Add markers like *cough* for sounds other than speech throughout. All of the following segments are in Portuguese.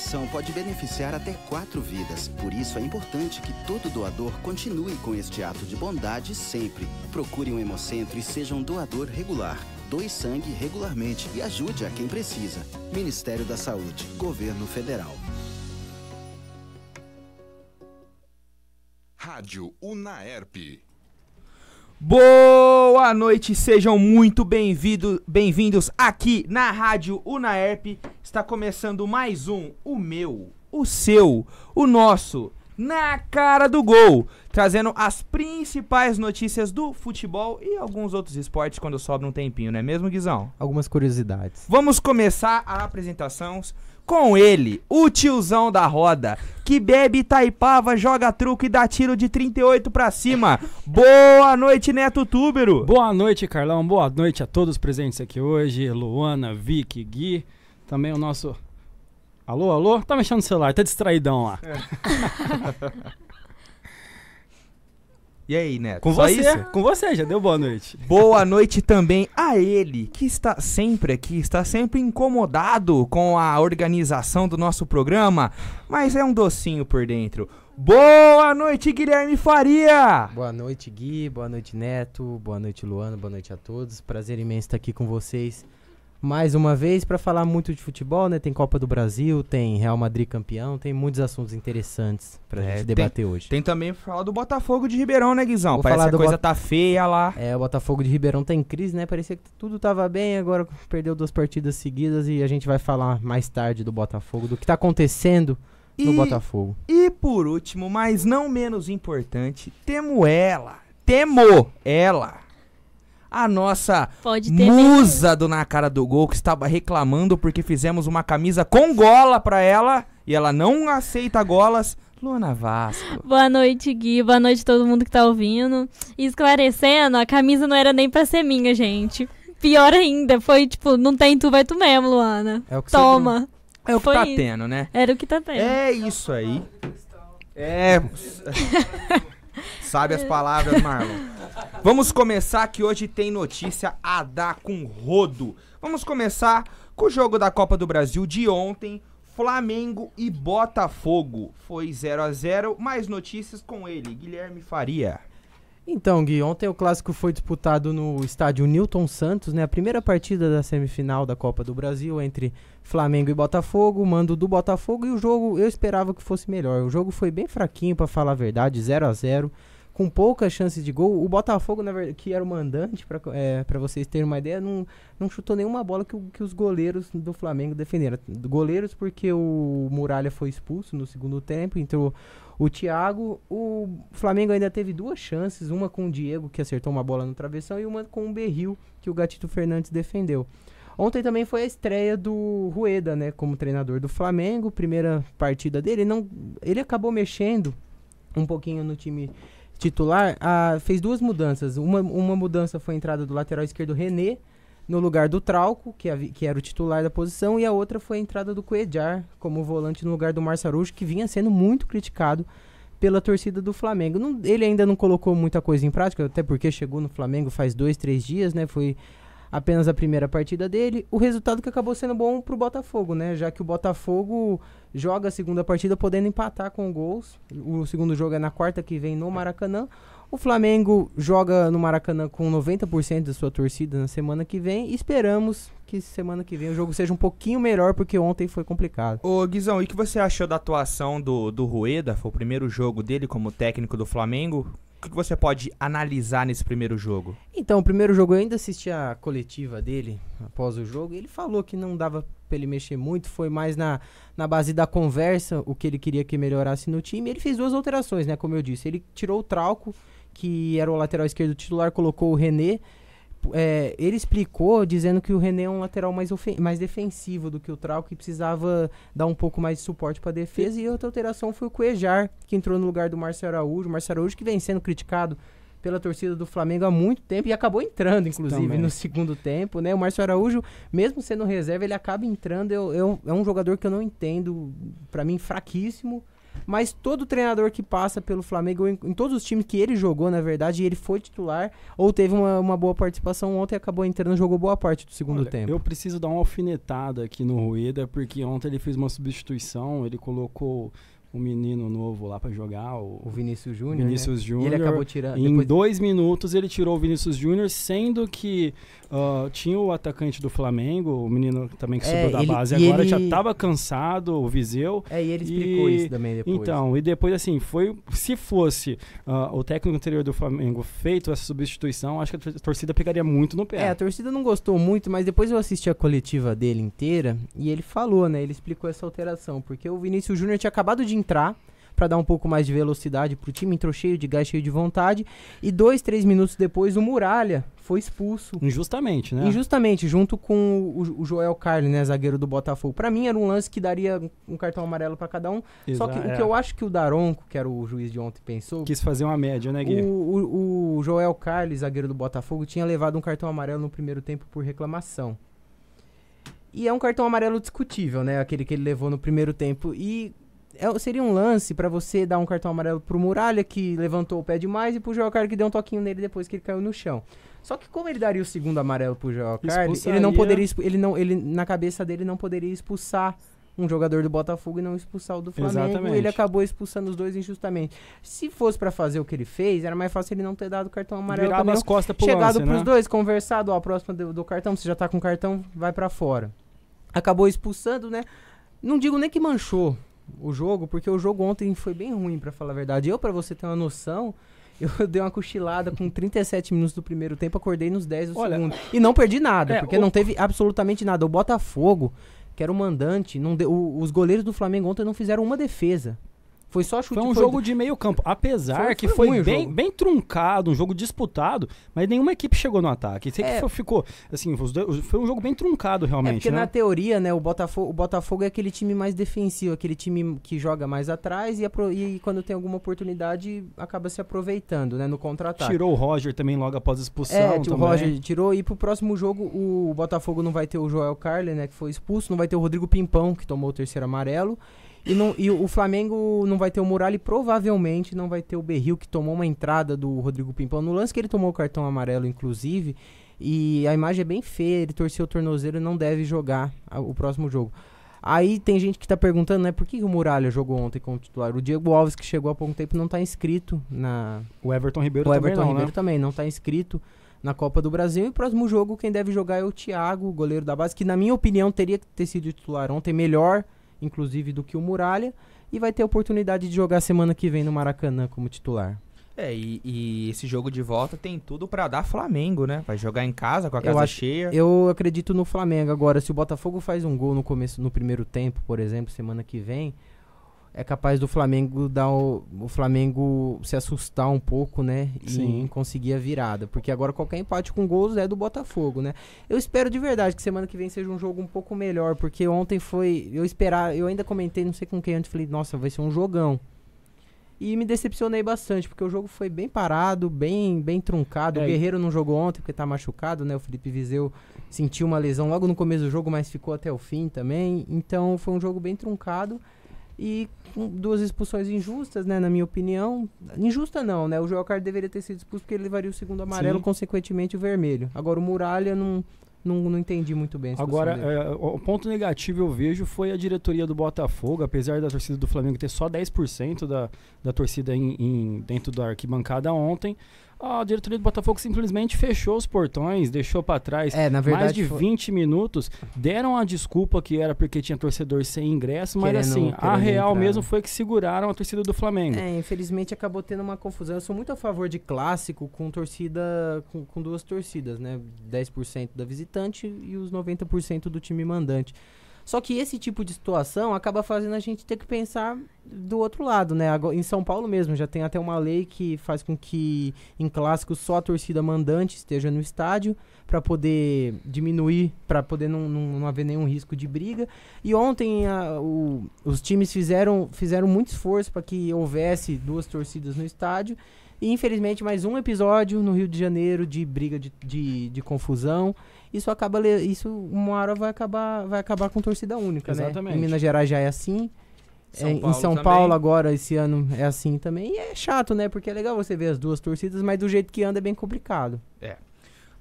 doação pode beneficiar até quatro vidas. Por isso é importante que todo doador continue com este ato de bondade sempre. Procure um hemocentro e seja um doador regular. Doe sangue regularmente e ajude a quem precisa. Ministério da Saúde, Governo Federal. Rádio Unaerp. Boa noite, sejam muito bem-vindos bem aqui na Rádio Unaerp. Está começando mais um, o meu, o seu, o nosso, na cara do gol, trazendo as principais notícias do futebol e alguns outros esportes quando sobra um tempinho, não é mesmo, Guizão? Algumas curiosidades. Vamos começar a apresentação. Com ele, o tiozão da roda, que bebe taipava, joga truco e dá tiro de 38 pra cima. Boa noite, Neto Túbero. Boa noite, Carlão. Boa noite a todos presentes aqui hoje. Luana, vick Gui. Também o nosso. Alô, alô? Tá mexendo no celular, tá distraidão lá. É. *laughs* E aí, Neto? Com Só você, isso? com você, já deu boa noite. Boa noite também a ele, que está sempre aqui, está sempre incomodado com a organização do nosso programa, mas é um docinho por dentro. Boa noite, Guilherme Faria! Boa noite, Gui, boa noite, Neto, boa noite, Luana, boa noite a todos. Prazer imenso estar aqui com vocês mais uma vez para falar muito de futebol, né? Tem Copa do Brasil, tem Real Madrid campeão, tem muitos assuntos interessantes pra é, gente debater tem, hoje. Tem também falar do Botafogo de Ribeirão, né, Guizão? Vou Parece que a coisa tá feia lá. É, o Botafogo de Ribeirão tá em crise, né? Parecia que tudo tava bem, agora perdeu duas partidas seguidas e a gente vai falar mais tarde do Botafogo, do que tá acontecendo e, no Botafogo. E por último, mas não menos importante, temo ela. Temo ela a nossa musa mesmo. do Na Cara do Gol, que estava reclamando porque fizemos uma camisa com gola para ela e ela não aceita golas. Luana Vasco. Boa noite, Gui. Boa noite a todo mundo que tá ouvindo. esclarecendo, a camisa não era nem pra ser minha, gente. Pior ainda, foi tipo, não tem tu, vai tu mesmo, Luana. É o que Toma. Você... É o que tá foi tá isso. tendo, né? Era o que tá tendo. É isso aí. É. *laughs* Sabe as palavras, Marlon. Vamos começar que hoje tem notícia a dar com rodo. Vamos começar com o jogo da Copa do Brasil de ontem. Flamengo e Botafogo. Foi 0 a 0 Mais notícias com ele, Guilherme Faria. Então, Gui, ontem o clássico foi disputado no estádio Newton Santos, né? A primeira partida da semifinal da Copa do Brasil entre Flamengo e Botafogo, mando do Botafogo e o jogo eu esperava que fosse melhor. O jogo foi bem fraquinho, para falar a verdade, 0 a 0 com poucas chances de gol. O Botafogo, verdade, que era o mandante, para é, vocês terem uma ideia, não, não chutou nenhuma bola que, que os goleiros do Flamengo defenderam. Goleiros porque o Muralha foi expulso no segundo tempo, entrou o Thiago. O Flamengo ainda teve duas chances, uma com o Diego, que acertou uma bola no travessão, e uma com o Berril, que o Gatito Fernandes defendeu. Ontem também foi a estreia do Rueda, né, como treinador do Flamengo, primeira partida dele. Não, ele acabou mexendo um pouquinho no time titular, fez duas mudanças. Uma, uma mudança foi a entrada do lateral esquerdo René no lugar do Trauco, que, havia, que era o titular da posição, e a outra foi a entrada do Coedjar como volante no lugar do Marçarujo, que vinha sendo muito criticado pela torcida do Flamengo. Não, ele ainda não colocou muita coisa em prática, até porque chegou no Flamengo faz dois, três dias, né? Foi apenas a primeira partida dele. O resultado que acabou sendo bom para o Botafogo, né? Já que o Botafogo joga a segunda partida podendo empatar com gols. O segundo jogo é na quarta que vem no Maracanã. O Flamengo joga no Maracanã com 90% da sua torcida na semana que vem. esperamos que semana que vem o jogo seja um pouquinho melhor, porque ontem foi complicado. Ô Guizão, e o que você achou da atuação do, do Rueda? Foi o primeiro jogo dele como técnico do Flamengo o que você pode analisar nesse primeiro jogo? Então, o primeiro jogo eu ainda assisti a coletiva dele após o jogo. Ele falou que não dava pra ele mexer muito, foi mais na, na base da conversa o que ele queria que melhorasse no time. Ele fez duas alterações, né? Como eu disse, ele tirou o Trauco, que era o lateral esquerdo titular, colocou o René é, ele explicou dizendo que o René é um lateral mais, mais defensivo do que o Trauco que precisava dar um pouco mais de suporte para a defesa. E outra alteração foi o Cuejar, que entrou no lugar do Márcio Araújo. O Márcio Araújo que vem sendo criticado pela torcida do Flamengo há muito tempo e acabou entrando, inclusive, Também. no segundo tempo, né? O Márcio Araújo, mesmo sendo reserva, ele acaba entrando. Eu, eu, é um jogador que eu não entendo, para mim, fraquíssimo. Mas todo treinador que passa pelo Flamengo, em, em, todos os times que ele jogou, na verdade, ele foi titular ou teve uma, uma boa participação ontem, e acabou entrando e jogou boa parte do segundo Olha, tempo. Eu preciso dar uma alfinetada aqui no Rueda, porque ontem ele fez uma substituição, ele colocou um menino novo lá para jogar. O, o Vinícius Júnior. Né? Vinícius né? Júnior. ele acabou tirando. Em depois... dois minutos ele tirou o Vinícius Júnior, sendo que uh, tinha o atacante do Flamengo, o menino também que é, subiu da ele, base agora, ele... já estava cansado, o Viseu. É, e ele explicou e... isso também depois. Então, e depois assim, foi. Se fosse uh, o técnico anterior do Flamengo feito essa substituição, acho que a torcida pegaria muito no pé. É, a torcida não gostou muito, mas depois eu assisti a coletiva dele inteira e ele falou, né? Ele explicou essa alteração, porque o Vinícius Júnior tinha acabado de entrar para dar um pouco mais de velocidade para o time, entrou cheio de gás, cheio de vontade. E dois, três minutos depois, o Muralha foi expulso. Injustamente, né? Injustamente, junto com o, o Joel Carles né, zagueiro do Botafogo. Para mim era um lance que daria um cartão amarelo para cada um. Só que é. o que é. eu acho que o Daronco, que era o juiz de ontem, pensou... Quis fazer uma média, né, Gui? O, o, o Joel Carles zagueiro do Botafogo, tinha levado um cartão amarelo no primeiro tempo por reclamação. E é um cartão amarelo discutível, né? Aquele que ele levou no primeiro tempo. E é, seria um lance para você dar um cartão amarelo pro Muralha, que levantou o pé demais, e pro Carlos que deu um toquinho nele depois que ele caiu no chão. Só que como ele daria o segundo amarelo pro João Carlos, ele não poderia... Ele não, ele, na cabeça dele, não poderia expulsar um jogador do Botafogo e não expulsar o do Flamengo. Exatamente. Ele acabou expulsando os dois injustamente. Se fosse para fazer o que ele fez, era mais fácil ele não ter dado o cartão amarelo. Virado as costas pro Chegado lance, pros né? dois, conversado, ó, a próxima do, do, cartão, você já tá com cartão, vai para fora. Acabou expulsando, né? Não digo nem que manchou, o jogo, porque o jogo ontem foi bem ruim, para falar a verdade. Eu, para você ter uma noção, *laughs* eu dei uma cochilada com 37 minutos do primeiro tempo, acordei nos 10 do Olha, segundo. E não perdi nada, é, porque o... não teve absolutamente nada. O Botafogo, que era o mandante, não deu, o, os goleiros do Flamengo ontem não fizeram uma defesa. Foi só chute. Foi um foi... jogo de meio campo. Apesar foi, que foi, foi bem, bem, truncado, um jogo disputado, mas nenhuma equipe chegou no ataque. Sei é... que ficou, assim, foi um jogo bem truncado realmente. É porque né? na teoria, né, o Botafogo, o Botafogo é aquele time mais defensivo, aquele time que joga mais atrás e, apro... e quando tem alguma oportunidade acaba se aproveitando, né, no contra-ataque. Tirou o Roger também logo após a expulsão. É, o Roger tirou e pro próximo jogo o Botafogo não vai ter o Joel Carle, né, que foi expulso, não vai ter o Rodrigo Pimpão, que tomou o terceiro amarelo. E, não, e o Flamengo não vai ter o Muralha e provavelmente não vai ter o Berril, que tomou uma entrada do Rodrigo Pimpão. No lance que ele tomou o cartão amarelo, inclusive, e a imagem é bem feia, ele torceu o tornozelo e não deve jogar o próximo jogo. Aí tem gente que está perguntando, né, por que o Muralha jogou ontem como titular? O Diego Alves, que chegou há pouco tempo, não está inscrito na... O Everton Ribeiro o Everton né? também não, Ribeiro né? também não está inscrito na Copa do Brasil. E o próximo jogo, quem deve jogar é o Thiago, goleiro da base, que na minha opinião teria que ter sido titular ontem melhor inclusive, do que o Muralha. E vai ter a oportunidade de jogar semana que vem no Maracanã como titular. É, e, e esse jogo de volta tem tudo para dar Flamengo, né? Vai jogar em casa com a casa eu acho, cheia. Eu acredito no Flamengo. Agora, se o Botafogo faz um gol no começo, no primeiro tempo, por exemplo, semana que vem, é capaz do Flamengo dar o, o, Flamengo se assustar um pouco, né? Sim. E conseguir a virada. Porque agora qualquer empate com gols é do Botafogo, né? Eu espero de verdade que semana que vem seja um jogo um pouco melhor, porque ontem foi. Eu esperar, eu ainda comentei, não sei com quem antes, falei, nossa, vai ser um jogão. E me decepcionei bastante, porque o jogo foi bem parado, bem bem truncado. É. O Guerreiro não jogou ontem porque tá machucado, né? O Felipe Viseu sentiu uma lesão logo no começo do jogo, mas ficou até o fim também. Então foi um jogo bem truncado e com duas expulsões injustas, né, na minha opinião. Injusta não, né? O João Carlos deveria ter sido expulso porque ele levaria o segundo amarelo, Sim. consequentemente o vermelho. Agora o Muralha não não, não entendi muito bem. Agora, é, o ponto negativo eu vejo foi a diretoria do Botafogo, apesar da torcida do Flamengo ter só 10% da, da torcida em, em, dentro da arquibancada ontem, a diretoria do Botafogo simplesmente fechou os portões, deixou para trás é, na verdade, mais de foi... 20 minutos, deram a desculpa que era porque tinha torcedor sem ingresso, mas querendo, assim, querendo a real entrar. Né? mesmo foi que seguraram a torcida do Flamengo. É, infelizmente acabou tendo uma confusão. Eu sou muito a favor de clássico com torcida, com, com duas torcidas, né? 10% da visitante e os 90% do time mandante. Só que esse tipo de situação acaba fazendo a gente ter que pensar do outro lado, né? Em São Paulo mesmo, já tem até uma lei que faz com que em clássicos só a torcida mandante esteja no estádio para poder diminuir, para poder não, não, não, haver nenhum risco de briga. E ontem a, o, os times fizeram, fizeram muito esforço para que houvesse duas torcidas no estádio. E infelizmente mais um episódio no Rio de Janeiro de briga de, de, de confusão isso acaba isso uma hora vai acabar vai acabar com torcida única, né? Exatamente. né? Em Minas Gerais já é assim. São é, em São também. Paulo agora esse ano é assim também. E é chato, né? Porque é legal você ver as duas torcidas, mas do jeito que anda é bem complicado. É.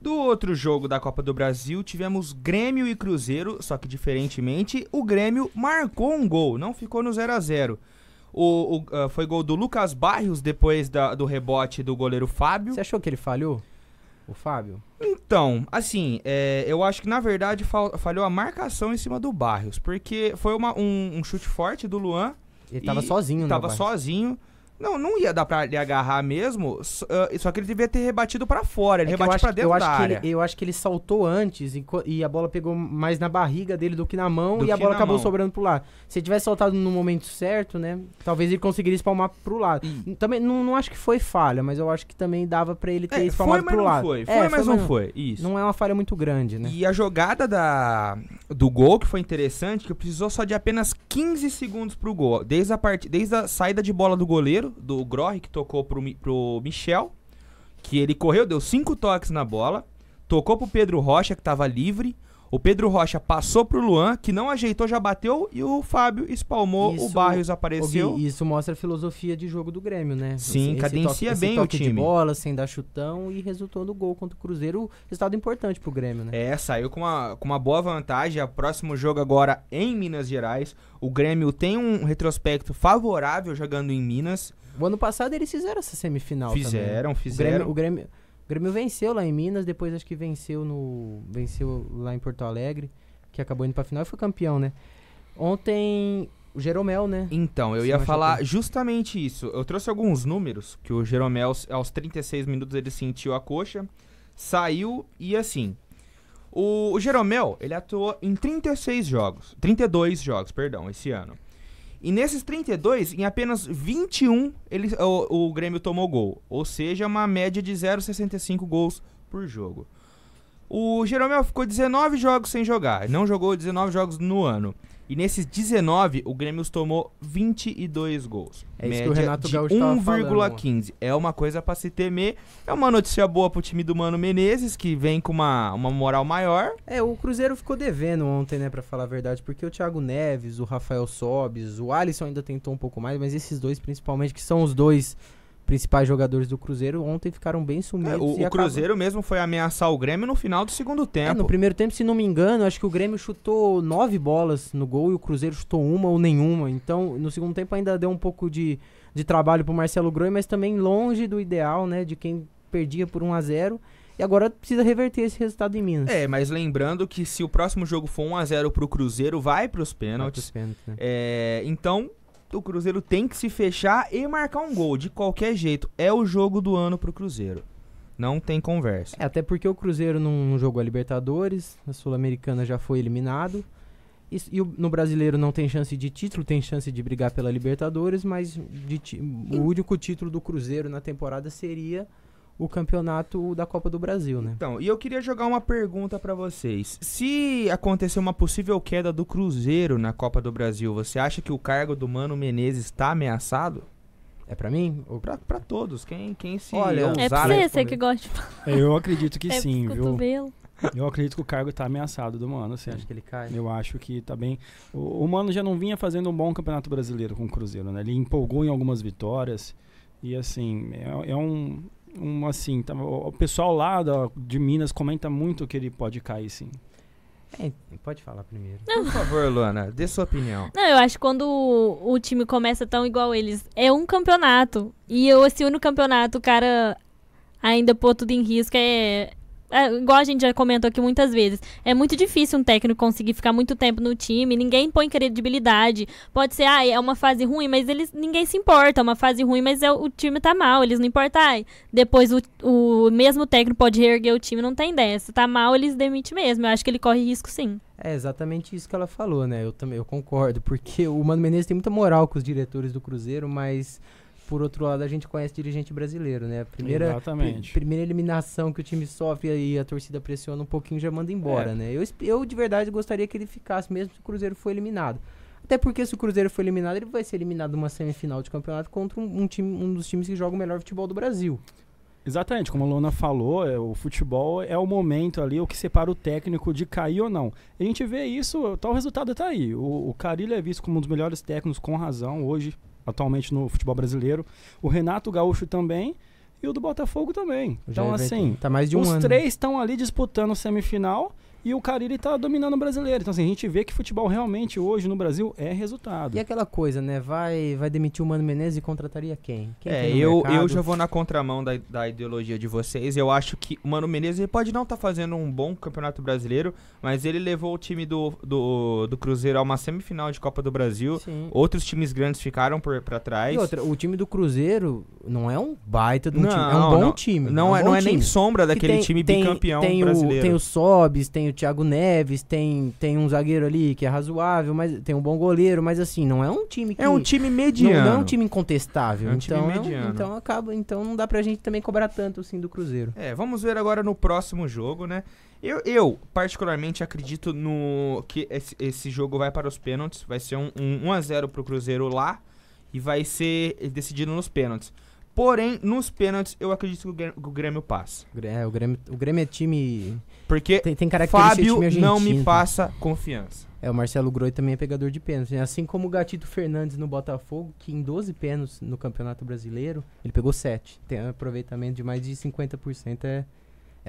Do outro jogo da Copa do Brasil, tivemos Grêmio e Cruzeiro, só que diferentemente, o Grêmio marcou um gol, não ficou no 0 a 0 o, o uh, Foi gol do Lucas Barrios depois da, do rebote do goleiro Fábio. Você achou que ele falhou? o Fábio? Então, assim, é, eu acho que na verdade fal falhou a marcação em cima do Barrios, porque foi uma, um, um chute forte do Luan. Ele tava sozinho, né? Tava sozinho. Não, não ia dar pra ele agarrar mesmo, só, ah, só que ele devia ter rebatido para fora, ele é rebatiu pra dentro eu da área. Ele, eu acho que ele saltou antes e, e, a bola pegou mais na barriga dele do que na mão do e a bola acabou mão. sobrando pro lado. Se ele tivesse saltado no momento certo, né, talvez ele conseguiria espalmar pro lado. E... Também, não, não acho que foi falha, mas eu acho que também dava para ele ter é, espalmado foi, pro lado. Foi, é, foi, é, mas, foi mas não, não foi, isso. Não é uma falha muito grande, né. E a jogada da, do gol, que foi interessante, que precisou só de apenas 15 segundos pro gol, desde a, part... desde a saída de bola do goleiro do Grohe, que tocou pro, pro Michel, que ele correu, deu cinco toques na bola, tocou pro Pedro Rocha, que tava livre. O Pedro Rocha passou pro Luan, que não ajeitou, já bateu, e o Fábio espalmou, isso, o Barrios apareceu. Gui, isso mostra a filosofia de jogo do Grêmio, né? Sim, esse, cadencia esse toque, bem esse toque o time. de bola, sem dar chutão, e resultou no gol contra o Cruzeiro, resultado importante pro Grêmio, né? É, saiu com uma, com uma boa vantagem, é o próximo jogo agora em Minas Gerais. O Grêmio tem um retrospecto favorável jogando em Minas, o ano passado eles fizeram essa semifinal. Fizeram, também. fizeram. O Grêmio, o Grêmio, o Grêmio venceu lá em Minas, depois acho que venceu no. Venceu lá em Porto Alegre, que acabou indo pra final e foi campeão, né? Ontem o Jeromel, né? Então, eu ia falar que... justamente isso. Eu trouxe alguns números que o Jeromel, aos 36 minutos, ele sentiu a coxa, saiu e assim. O, o Jeromel, ele atuou em 36 jogos, 32 jogos, perdão, esse ano. E nesses 32, em apenas 21, ele, o, o Grêmio tomou gol. Ou seja, uma média de 0,65 gols por jogo. O Jeromel ficou 19 jogos sem jogar. Não jogou 19 jogos no ano. E nesses 19, o Grêmio tomou 22 gols. É isso que o Renato Gaúcho 1,15. É uma coisa para se temer. É uma notícia boa pro time do Mano Menezes, que vem com uma, uma moral maior. É, o Cruzeiro ficou devendo ontem, né, para falar a verdade, porque o Thiago Neves, o Rafael Sobes, o Alisson ainda tentou um pouco mais, mas esses dois principalmente, que são os dois principais jogadores do Cruzeiro ontem ficaram bem é, sumidos. É, o, o Cruzeiro mesmo foi ameaçar o Grêmio no final do segundo é, tempo. É, no primeiro tempo, se não me engano, acho que o Grêmio chutou nove bolas no gol e o Cruzeiro chutou uma ou nenhuma. Então, no segundo tempo ainda deu um pouco de, de trabalho pro Marcelo Groi, mas também longe do ideal, né? De quem perdia por 1 a 0 e agora precisa reverter esse resultado em Minas. É, mas lembrando que se o próximo jogo for 1 a 0 pro Cruzeiro, vai pros pênaltis. Vai pros pênaltis né? é, então, o Cruzeiro tem que se fechar e marcar um gol. De qualquer jeito, é o jogo do ano pro Cruzeiro. Não tem conversa. É, até porque o Cruzeiro não jogou a Libertadores, a Sul-Americana já foi eliminado. E, e o, no brasileiro não tem chance de título, tem chance de brigar pela Libertadores, mas de, o único título do Cruzeiro na temporada seria o campeonato da Copa do Brasil, né? Então, e eu queria jogar uma pergunta para vocês. Se acontecer uma possível queda do Cruzeiro na Copa do Brasil, você acha que o cargo do Mano Menezes está ameaçado? É para mim? Ou pra, pra todos? Quem, quem se Olha, É pra você, você que gosta de falar. É, eu acredito que *laughs* é sim, viu? Eu acredito que o cargo está ameaçado do Mano, assim. Acho que ele cai. Eu acho que tá bem. O, o Mano já não vinha fazendo um bom campeonato brasileiro com o Cruzeiro, né? Ele empolgou em algumas vitórias. E assim, é, é um, um assim, tá, o pessoal lá da, de Minas comenta muito que ele pode cair, sim. É, pode falar primeiro. Não. Por favor, Luana, dê sua opinião. Não, eu acho que quando o, o time começa tão igual eles, é um campeonato. E eu, se assim, no campeonato o cara ainda pôr tudo em risco, é, é, igual a gente já comentou aqui muitas vezes, é muito difícil um técnico conseguir ficar muito tempo no time, ninguém põe credibilidade. Pode ser, ah, é uma fase ruim, mas eles ninguém se importa, é uma fase ruim, mas é, o time tá mal, eles não importam. Ah, depois o, o mesmo técnico pode reerguer o time, não tem dessa. Tá mal, eles demitem mesmo. Eu acho que ele corre risco sim. É exatamente isso que ela falou, né? Eu também eu concordo, porque o Mano Menezes tem muita moral com os diretores do Cruzeiro, mas por outro lado, a gente conhece dirigente brasileiro, né? A primeira, primeira eliminação que o time sofre e a torcida pressiona um pouquinho já manda embora, é. né? Eu, eu de verdade gostaria que ele ficasse, mesmo se o Cruzeiro for eliminado. Até porque se o Cruzeiro for eliminado, ele vai ser eliminado numa semifinal de campeonato contra um, um, time, um dos times que joga o melhor futebol do Brasil. Exatamente, como a Lona falou, é, o futebol é o momento ali, é o que separa o técnico de cair ou não. A gente vê isso, tal resultado está aí. O, o Carilho é visto como um dos melhores técnicos com razão hoje, atualmente no futebol brasileiro. O Renato Gaúcho também e o do Botafogo também. então, é assim, tá mais de um os ano. três estão ali disputando semifinal. E o Cariri tá dominando o brasileiro. Então, assim, a gente vê que futebol realmente hoje no Brasil é resultado. E aquela coisa, né? Vai, vai demitir o Mano Menezes e contrataria quem? quem é, eu, eu já vou na contramão da, da ideologia de vocês. Eu acho que o Mano Menezes pode não estar tá fazendo um bom campeonato brasileiro, mas ele levou o time do, do, do Cruzeiro a uma semifinal de Copa do Brasil. Sim. Outros times grandes ficaram para trás. E outra, o time do Cruzeiro não é um baita de um não, time. É um bom não, time. Não é, um é não time. é nem sombra daquele tem, time bicampeão tem, tem brasileiro. O, tem o Sobis, tem o Thiago Neves, tem, tem um zagueiro ali que é razoável, mas tem um bom goleiro, mas assim, não é um time que. É um time mediano. Não, não é um time incontestável. É um então, time mediano. É um, então acaba. Então não dá pra gente também cobrar tanto assim do Cruzeiro. É, vamos ver agora no próximo jogo, né? Eu, eu particularmente acredito no que esse, esse, jogo vai para os pênaltis. Vai ser um, um 1x0 pro Cruzeiro lá e vai ser decidido nos pênaltis. Porém, nos pênaltis, eu acredito que o Grêmio, o Grêmio passa. É, o Grêmio, o Grêmio é time porque tem, tem Fábio não me passa confiança. É, o Marcelo Groi também é pegador de pênalti. Né? Assim como o Gatito Fernandes no Botafogo, que em 12 pênaltis no Campeonato Brasileiro, ele pegou 7. Tem um aproveitamento de mais de 50%. É,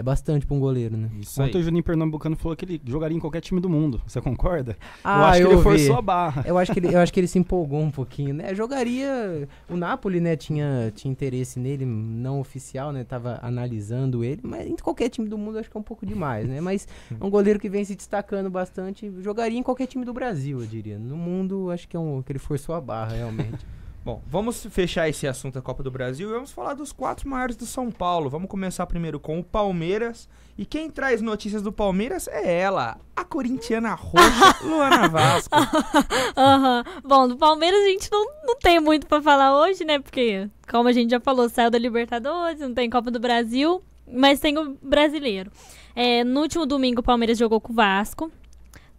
é bastante pra um goleiro, né? Isso Ontem aí. o Juninho Pernambucano falou que ele jogaria em qualquer time do mundo. Você concorda? Ah, eu acho que ele forçou a barra. Eu acho, que ele, eu acho que ele se *laughs* empolgou um pouquinho, né? Jogaria. O Napoli, né, tinha, tinha interesse nele, não oficial, né? Tava analisando ele, mas em qualquer time do mundo acho que é um pouco demais, né? Mas *laughs* é um goleiro que vem se destacando bastante. Jogaria em qualquer time do Brasil, eu diria. No mundo, acho que é um. que ele forçou a barra, realmente. *laughs* Bom, vamos fechar esse assunto da Copa do Brasil e vamos falar dos quatro maiores do São Paulo. Vamos começar primeiro com o Palmeiras. E quem traz notícias do Palmeiras é ela, a corintiana roxa, *laughs* Luana Vasco. uhum. *laughs* Bom, do Palmeiras a gente não, não tem muito para falar hoje, né? Porque, como a gente já falou, saiu da Libertadores, não tem Copa do Brasil, mas tem o brasileiro. É, no último domingo, o Palmeiras jogou com o Vasco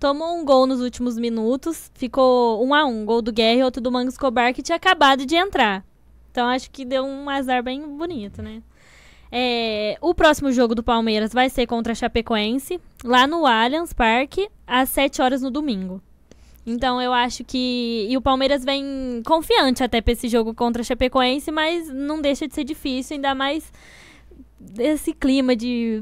tomou um gol nos últimos minutos, ficou um a um, gol do Guerra e outro do Mango Escobar, que tinha acabado de entrar. Então acho que deu um azar bem bonito, né? É, o próximo jogo do Palmeiras vai ser contra a Chapecoense, lá no Allianz Parque, às 7 horas no domingo. Então eu acho que. E o Palmeiras vem confiante até para esse jogo contra a Chapecoense, mas não deixa de ser difícil, ainda mais esse clima de.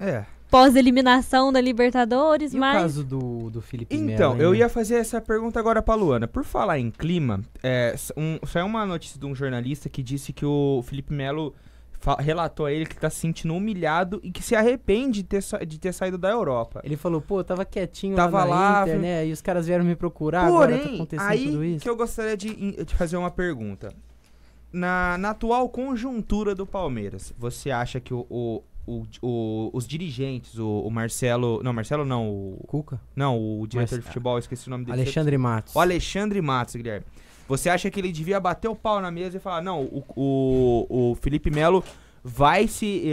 É pós-eliminação da Libertadores, e mas... o caso do, do Felipe Então, Mello, eu ia fazer essa pergunta agora pra Luana. Por falar em clima, é, um, saiu uma notícia de um jornalista que disse que o Felipe Melo relatou a ele que tá se sentindo humilhado e que se arrepende de ter, de ter saído da Europa. Ele falou, pô, eu tava quietinho tava lá, lá Inter, né? E os caras vieram me procurar, Porém, agora tá acontecendo aí tudo isso. que eu gostaria de, de fazer uma pergunta. Na, na, atual conjuntura do Palmeiras, você acha que o, o o, o, os dirigentes, o, o, Marcelo. Não, Marcelo não, o. Cuca? Não, o diretor Mas, de futebol, esqueci o nome dele. Alexandre Matos. O Alexandre Matos, Guilherme. Você acha que ele devia bater o pau na mesa e falar: não, o, o, o Felipe Melo vai se,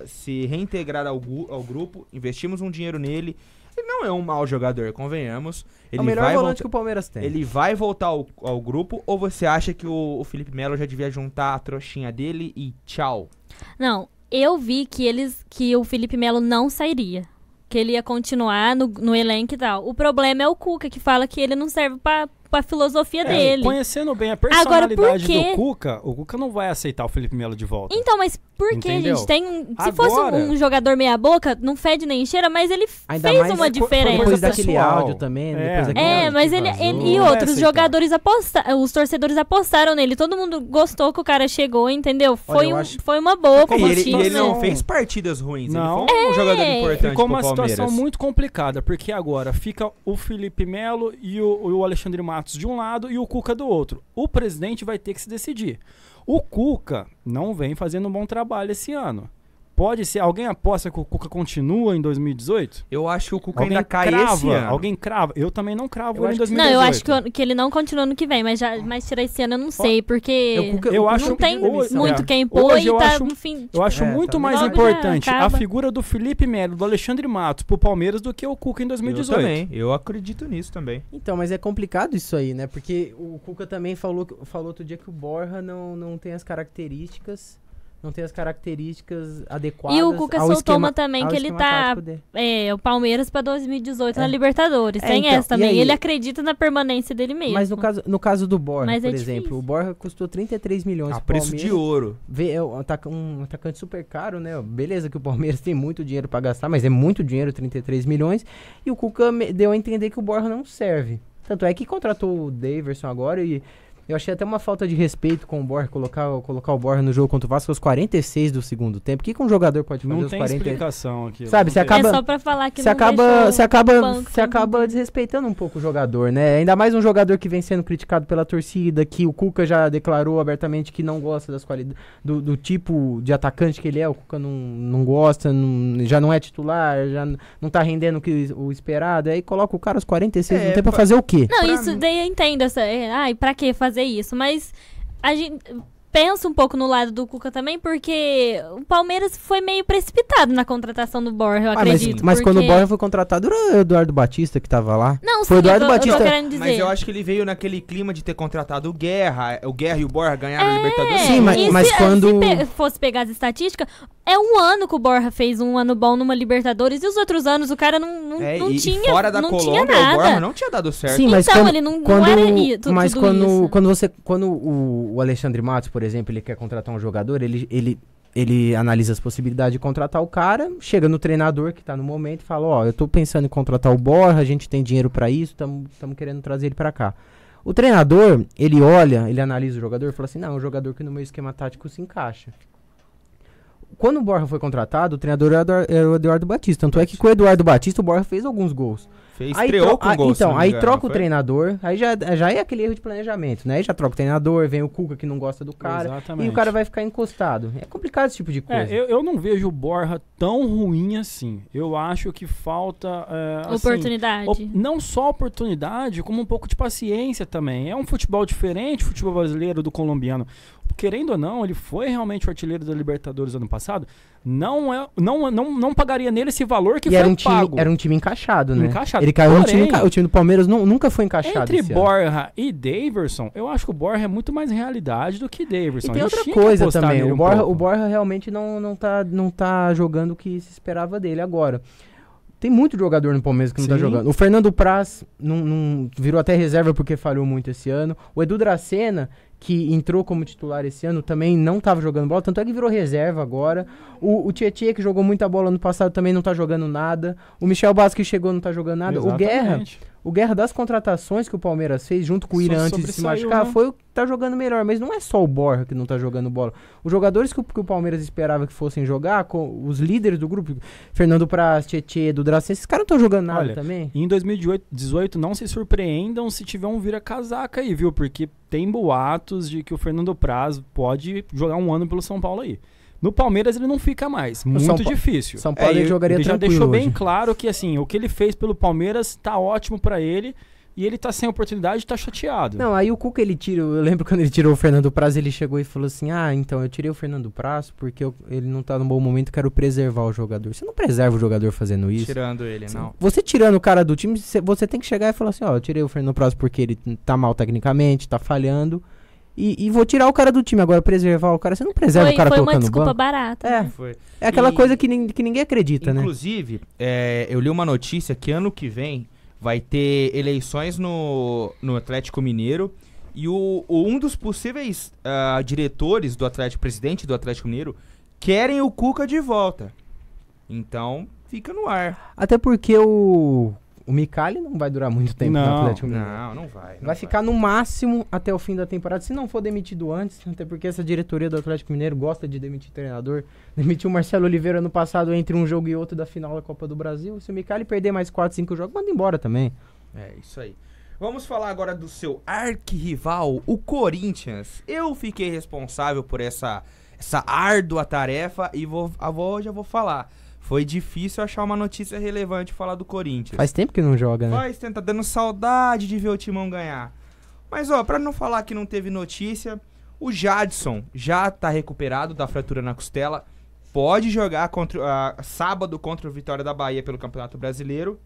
uh, se reintegrar ao, ao grupo, investimos um dinheiro nele. Ele não é um mau jogador, convenhamos. Ele é o melhor vai volante que o Palmeiras tem. Ele vai voltar ao, ao grupo ou você acha que o, o Felipe Melo já devia juntar a trouxinha dele e tchau? Não, eu vi que eles que o Felipe Melo não sairia. Que ele ia continuar no, no elenco e tal. O problema é o Cuca, que fala que ele não serve pra, a filosofia é, dele. Conhecendo bem a personalidade Agora, do Cuca, o Cuca não vai aceitar o Felipe Melo de volta. Então, mas por que, gente? Tem, se Agora, fosse um, jogador meia-boca, não fede nem cheira, mas ele fez uma diferença. Depois daquele áudio também. Né? É, é mas ele, ele, E outros jogadores apostaram. Os torcedores apostaram nele. Todo mundo gostou que o cara chegou, entendeu? Foi, Olha, um, acho... foi uma boa. E ele, ele não né? fez partidas ruins. Não. Ele foi um é. jogador importante. Ficou uma situação muito complicada, porque agora fica o Felipe Melo e o, o Alexandre Massa Matos de um lado e o Cuca do outro. O presidente vai ter que se decidir. O Cuca não vem fazendo um bom trabalho esse ano pode ser. Alguém aposta que o Cuca continua em 2018? Eu acho que o Cuca alguém ainda cai crava, esse ano. Alguém crava. Eu também não cravo eu ele em 2018. Não, eu acho que, eu, que, ele não continua ano que vem, mas, já, mas tirar esse ano eu não sei, porque eu, Cuca, eu acho tem hoje, muito é, quem e tá acho, no fim. eu acho é, muito tá mais importante a figura do Felipe Melo, do Alexandre Matos pro Palmeiras do que o Cuca em 2018. Eu também, eu acredito nisso também. Então, mas é complicado isso aí, né? Porque o Cuca também falou, falou outro dia que o Borja não, não tem as características não tem as características adequadas. E o Cuca ao soltou uma também que ele tá. É, o Palmeiras para 2018 é. na Libertadores. É, tem então, essa também. Ele acredita na permanência dele mesmo. Mas no caso, no caso do Borja, Mas é por é exemplo, o Borja custou 33 milhões. A preço de ouro. Vê, é um, um atacante super caro, né? Beleza que o Palmeiras tem muito dinheiro para gastar, mas é muito dinheiro, 33 milhões. E o Cuca deu a entender que o Borja não serve. Tanto é que contratou o Daverson agora e eu achei até uma falta de respeito com o Borja colocar, colocar o Borja no jogo contra o Vasco aos 46 do segundo tempo. O que, que um jogador pode fazer não aos tem 40? explicação aqui. Sabe, você acaba. É só pra falar que você acaba, você acaba, você acaba desrespeitando um pouco o jogador, né? Ainda mais um jogador que vem sendo criticado pela torcida, que o Cuca já declarou abertamente que não gosta das qualidades do, do tipo de atacante que ele é. O Cuca não, não gosta, não, já não é titular, já não tá rendendo o, que, o esperado. Aí coloca o cara aos 46 é, não tem pra fazer o quê? Não, pra isso daí eu entendo. Essa, é, ai, pra que fazer? fazer isso, mas a gente penso um pouco no lado do Cuca também, porque o Palmeiras foi meio precipitado na contratação do Borja, eu ah, acredito. Mas, mas porque... quando o Borja foi contratado, era o Eduardo Batista que tava lá? Não, foi sim, Eduardo eu, Batista. Eu mas eu acho que ele veio naquele clima de ter contratado o Guerra. O Guerra e o Borja ganharam é, a Libertadores. Sim, mas, mas se, quando. Se pe fosse pegar as estatísticas, é um ano que o Borja fez um ano bom numa Libertadores e os outros anos o cara não, não, é, não e, tinha. E fora da não Colômbia, tinha nada. o Borja não tinha dado certo. Sim, mas então quando, ele não, quando, não era. Tudo, mas quando, isso. quando você. Quando o, o Alexandre Matos, por por exemplo, ele quer contratar um jogador, ele, ele, ele analisa as possibilidades de contratar o cara, chega no treinador que está no momento e fala: Ó, oh, eu estou pensando em contratar o Borra, a gente tem dinheiro para isso, estamos querendo trazer ele para cá. O treinador, ele olha, ele analisa o jogador e fala assim: não, é um jogador que no meu esquema tático se encaixa. Quando o Borja foi contratado, o treinador era o Eduardo Batista. Tanto é que com o Eduardo Batista, o Borja fez alguns gols. Fez, aí estreou com ah, gosto. Então, aí engano, troca o treinador, aí já, é, já é aquele erro de planejamento, né? Aí já troca o treinador, vem o Cuca que não gosta do cara. Exatamente. E o cara vai ficar encostado. É complicado esse tipo de é, coisa. É, eu, eu não vejo o Borra tão ruim assim. Eu acho que falta. É, assim, oportunidade. Assim, não só oportunidade, como um pouco de paciência também. É um futebol diferente, futebol brasileiro do colombiano querendo ou não, ele foi realmente o artilheiro da Libertadores ano passado. Não, é, não, não, não pagaria nele esse valor que e foi era um pago. Time, era um time encaixado, né? Encaixado. Ele caiu Porém, um time, o time do Palmeiras não, nunca foi encaixado. Entre Borja e Daverson, eu acho que o Borja é muito mais realidade do que Daverson. E tem outra coisa também. O Borja, um o Borja realmente não, não, tá, não tá jogando o que se esperava dele agora. Tem muito jogador no Palmeiras que não tá Sim. tá jogando. O Fernando Praz não, não, virou até reserva porque falhou muito esse ano. O Edu Dracena, que entrou como titular esse ano, também não tava jogando bola, tanto é que virou reserva agora. O, o Tietchan, que jogou muita bola no passado, também não tá jogando nada. O Michel Basque chegou, não tá jogando nada. Exatamente. O Guerra o Guerra das contratações que o Palmeiras fez junto com o Irã antes de se machucar né? foi o que tá jogando melhor. Mas não é só o Borja que não tá jogando bola. Os jogadores que o, que o Palmeiras esperava que fossem jogar, com os líderes do grupo, Fernando Prass, Tietê, do Dracen, esses caras não estão jogando nada Olha, também. Em 2018, não se surpreendam se tiver um vira-casaca aí, viu? Porque tem boatos de que o Fernando Prass pode jogar um ano pelo São Paulo aí. No Palmeiras ele não fica mais. Muito São difícil. São Paulo é, ele jogaria ele já deixou hoje. bem claro que assim, o que ele fez pelo Palmeiras tá ótimo para ele. E ele tá sem oportunidade e tá chateado. Não, aí o Cuca ele tira. Eu lembro quando ele tirou o Fernando Praz, ele chegou e falou assim: Ah, então eu tirei o Fernando Praz porque eu, ele não tá num bom momento, quero preservar o jogador. Você não preserva o jogador fazendo isso. Tirando ele, você, não. Você tirando o cara do time, você, você tem que chegar e falar assim: Ó, oh, eu tirei o Fernando Praz porque ele tá mal tecnicamente, tá falhando. E, e, vou tirar o cara do time agora, preservar o cara. Você não preserva foi, o cara foi colocando Foi uma desculpa barata. É, né? foi. é aquela e, coisa que, nin, que ninguém acredita, inclusive, né? Inclusive, é, eu li uma notícia que ano que vem vai ter eleições no, no Atlético Mineiro e o, o um dos possíveis uh, diretores do Atlético, presidente do Atlético Mineiro, querem o Cuca de volta. Então, fica no ar. Até porque o o Micali não vai durar muito tempo não, no Atlético Mineiro. Não, não vai. Não vai ficar vai. no máximo até o fim da temporada, se não for demitido antes, até porque essa diretoria do Atlético Mineiro gosta de demitir treinador. *laughs* Demitiu o Marcelo Oliveira ano passado entre um jogo e outro da final da Copa do Brasil. Se o Micali perder mais 4, 5 jogos, manda embora também. É, isso aí. Vamos falar agora do seu arquirrival, o Corinthians. Eu fiquei responsável por essa essa árdua tarefa e vou, a vou, já vou falar. Foi difícil achar uma notícia relevante falar do Corinthians. Faz tempo que não joga, né? Faz tempo, tá dando saudade de ver o Timão ganhar. Mas, ó, pra não falar que não teve notícia, o Jadson já tá recuperado da fratura na costela. Pode jogar contra, uh, sábado contra o Vitória da Bahia pelo Campeonato Brasileiro.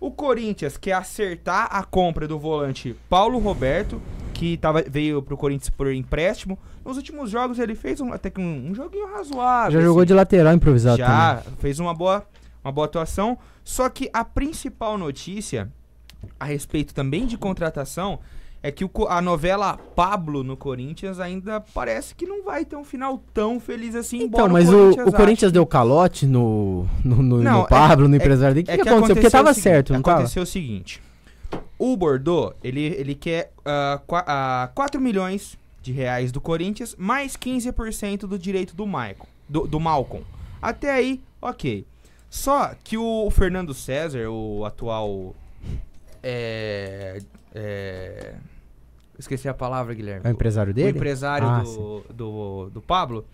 O Corinthians quer acertar a compra do volante Paulo Roberto que tava, veio pro Corinthians por empréstimo. Nos últimos jogos ele fez um, até que um, um, joguinho razoável. Já assim. jogou de lateral improvisado Já, também. fez uma boa, uma boa atuação. Só que a principal notícia a respeito também de contratação é que o, a novela Pablo no Corinthians ainda parece que não vai ter um final tão feliz assim. Então, mas o, Corinthians, o, o Corinthians deu calote no, no, no, não, é no Pablo, é, no empresário dele. O é, que, é que, aconteceu? Porque tava é seguinte, certo, não aconteceu é tava? Aconteceu o seguinte. O Bordeaux, ele, ele quer uh, qu uh, 4 milhões de reais do Corinthians, mais 15% do direito do, Michael, do, do Malcolm. Até aí, ok. Só que o Fernando César, o atual. É, é, esqueci a palavra, Guilherme. É o empresário dele? O empresário ah, do, do, do Pablo.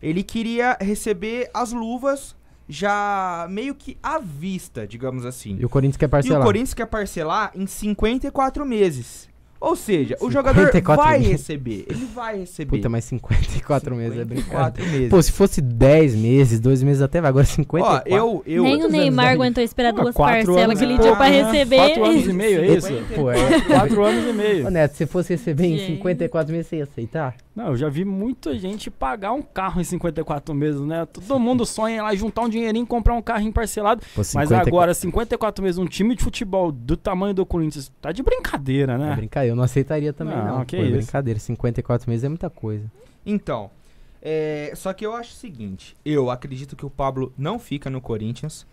Ele queria receber as luvas já meio que à vista, digamos assim. E o Corinthians quer parcelar. E o Corinthians quer parcelar em 54 meses. Ou seja, o jogador vai meses. receber. Ele vai receber. Puta, mas 54, 54 meses é brincadeira. Meses. Pô, se fosse 10 meses, 2 meses até vai. Agora 54. Ó, eu, eu, Nem o Neymar aguentou esperar duas parcelas que ele tinha pra receber. 4 anos e meio, é isso? Pô, é. 4 anos e meio. Ô, Neto, se fosse receber Gente. em 54 meses, você ia aceitar? Não, eu já vi muita gente pagar um carro em 54 meses, né? Todo mundo sonha lá juntar um dinheirinho e comprar um carrinho parcelado. Pô, 54... Mas agora, 54 meses, um time de futebol do tamanho do Corinthians, tá de brincadeira, né? É brincadeira, eu não aceitaria também, não. não. Que Pô, é isso? brincadeira, 54 meses é muita coisa. Então, é... só que eu acho o seguinte, eu acredito que o Pablo não fica no Corinthians.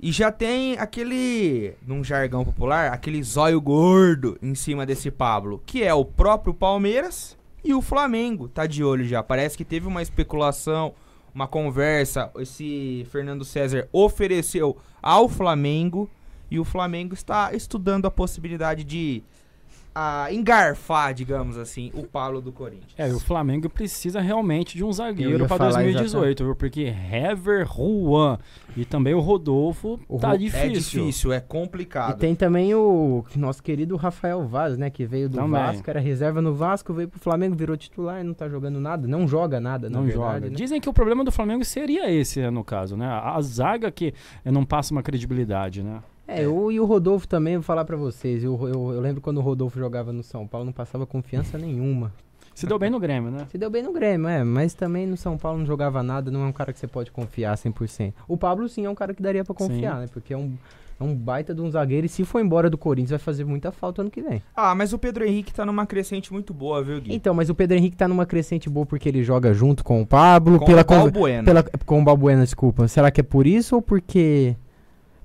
E já tem aquele, num jargão popular, aquele zóio gordo em cima desse Pablo, que é o próprio Palmeiras e o Flamengo tá de olho já. Parece que teve uma especulação, uma conversa. Esse Fernando César ofereceu ao Flamengo. E o Flamengo está estudando a possibilidade de a engarfar, digamos assim, o palo do Corinthians. É, o Flamengo precisa realmente de um zagueiro para 2018, viu? Porque Hever, Juan e também o Rodolfo o tá é difícil. É difícil, é complicado. E tem também o nosso querido Rafael Vaz, né, que veio do também. Vasco, era reserva no Vasco, veio pro Flamengo, virou titular, não tá jogando nada, não joga nada, não joga. Né? Dizem que o problema do Flamengo seria esse, né, no caso, né? A zaga que não passa uma credibilidade, né? É, Eu, e o Rodolfo também, vou falar para vocês. Eu, eu, eu, lembro quando o Rodolfo jogava no São Paulo, não passava confiança nenhuma. Se deu bem no Grêmio, né? Se deu bem no Grêmio, é. Mas também no São Paulo não jogava nada, não é um cara que você pode confiar 100%. O Pablo, sim, é um cara que daria para confiar, sim. né? Porque é um, é um baita de um zagueiro e se for embora do Corinthians vai fazer muita falta ano que vem. Ah, mas o Pedro Henrique tá numa crescente muito boa, viu, Gui? Então, mas o Pedro Henrique tá numa crescente boa porque ele joga junto com o Pablo. Com pela o Balbuena. Pela, com o Balbuena, desculpa. Será que é por isso ou porque...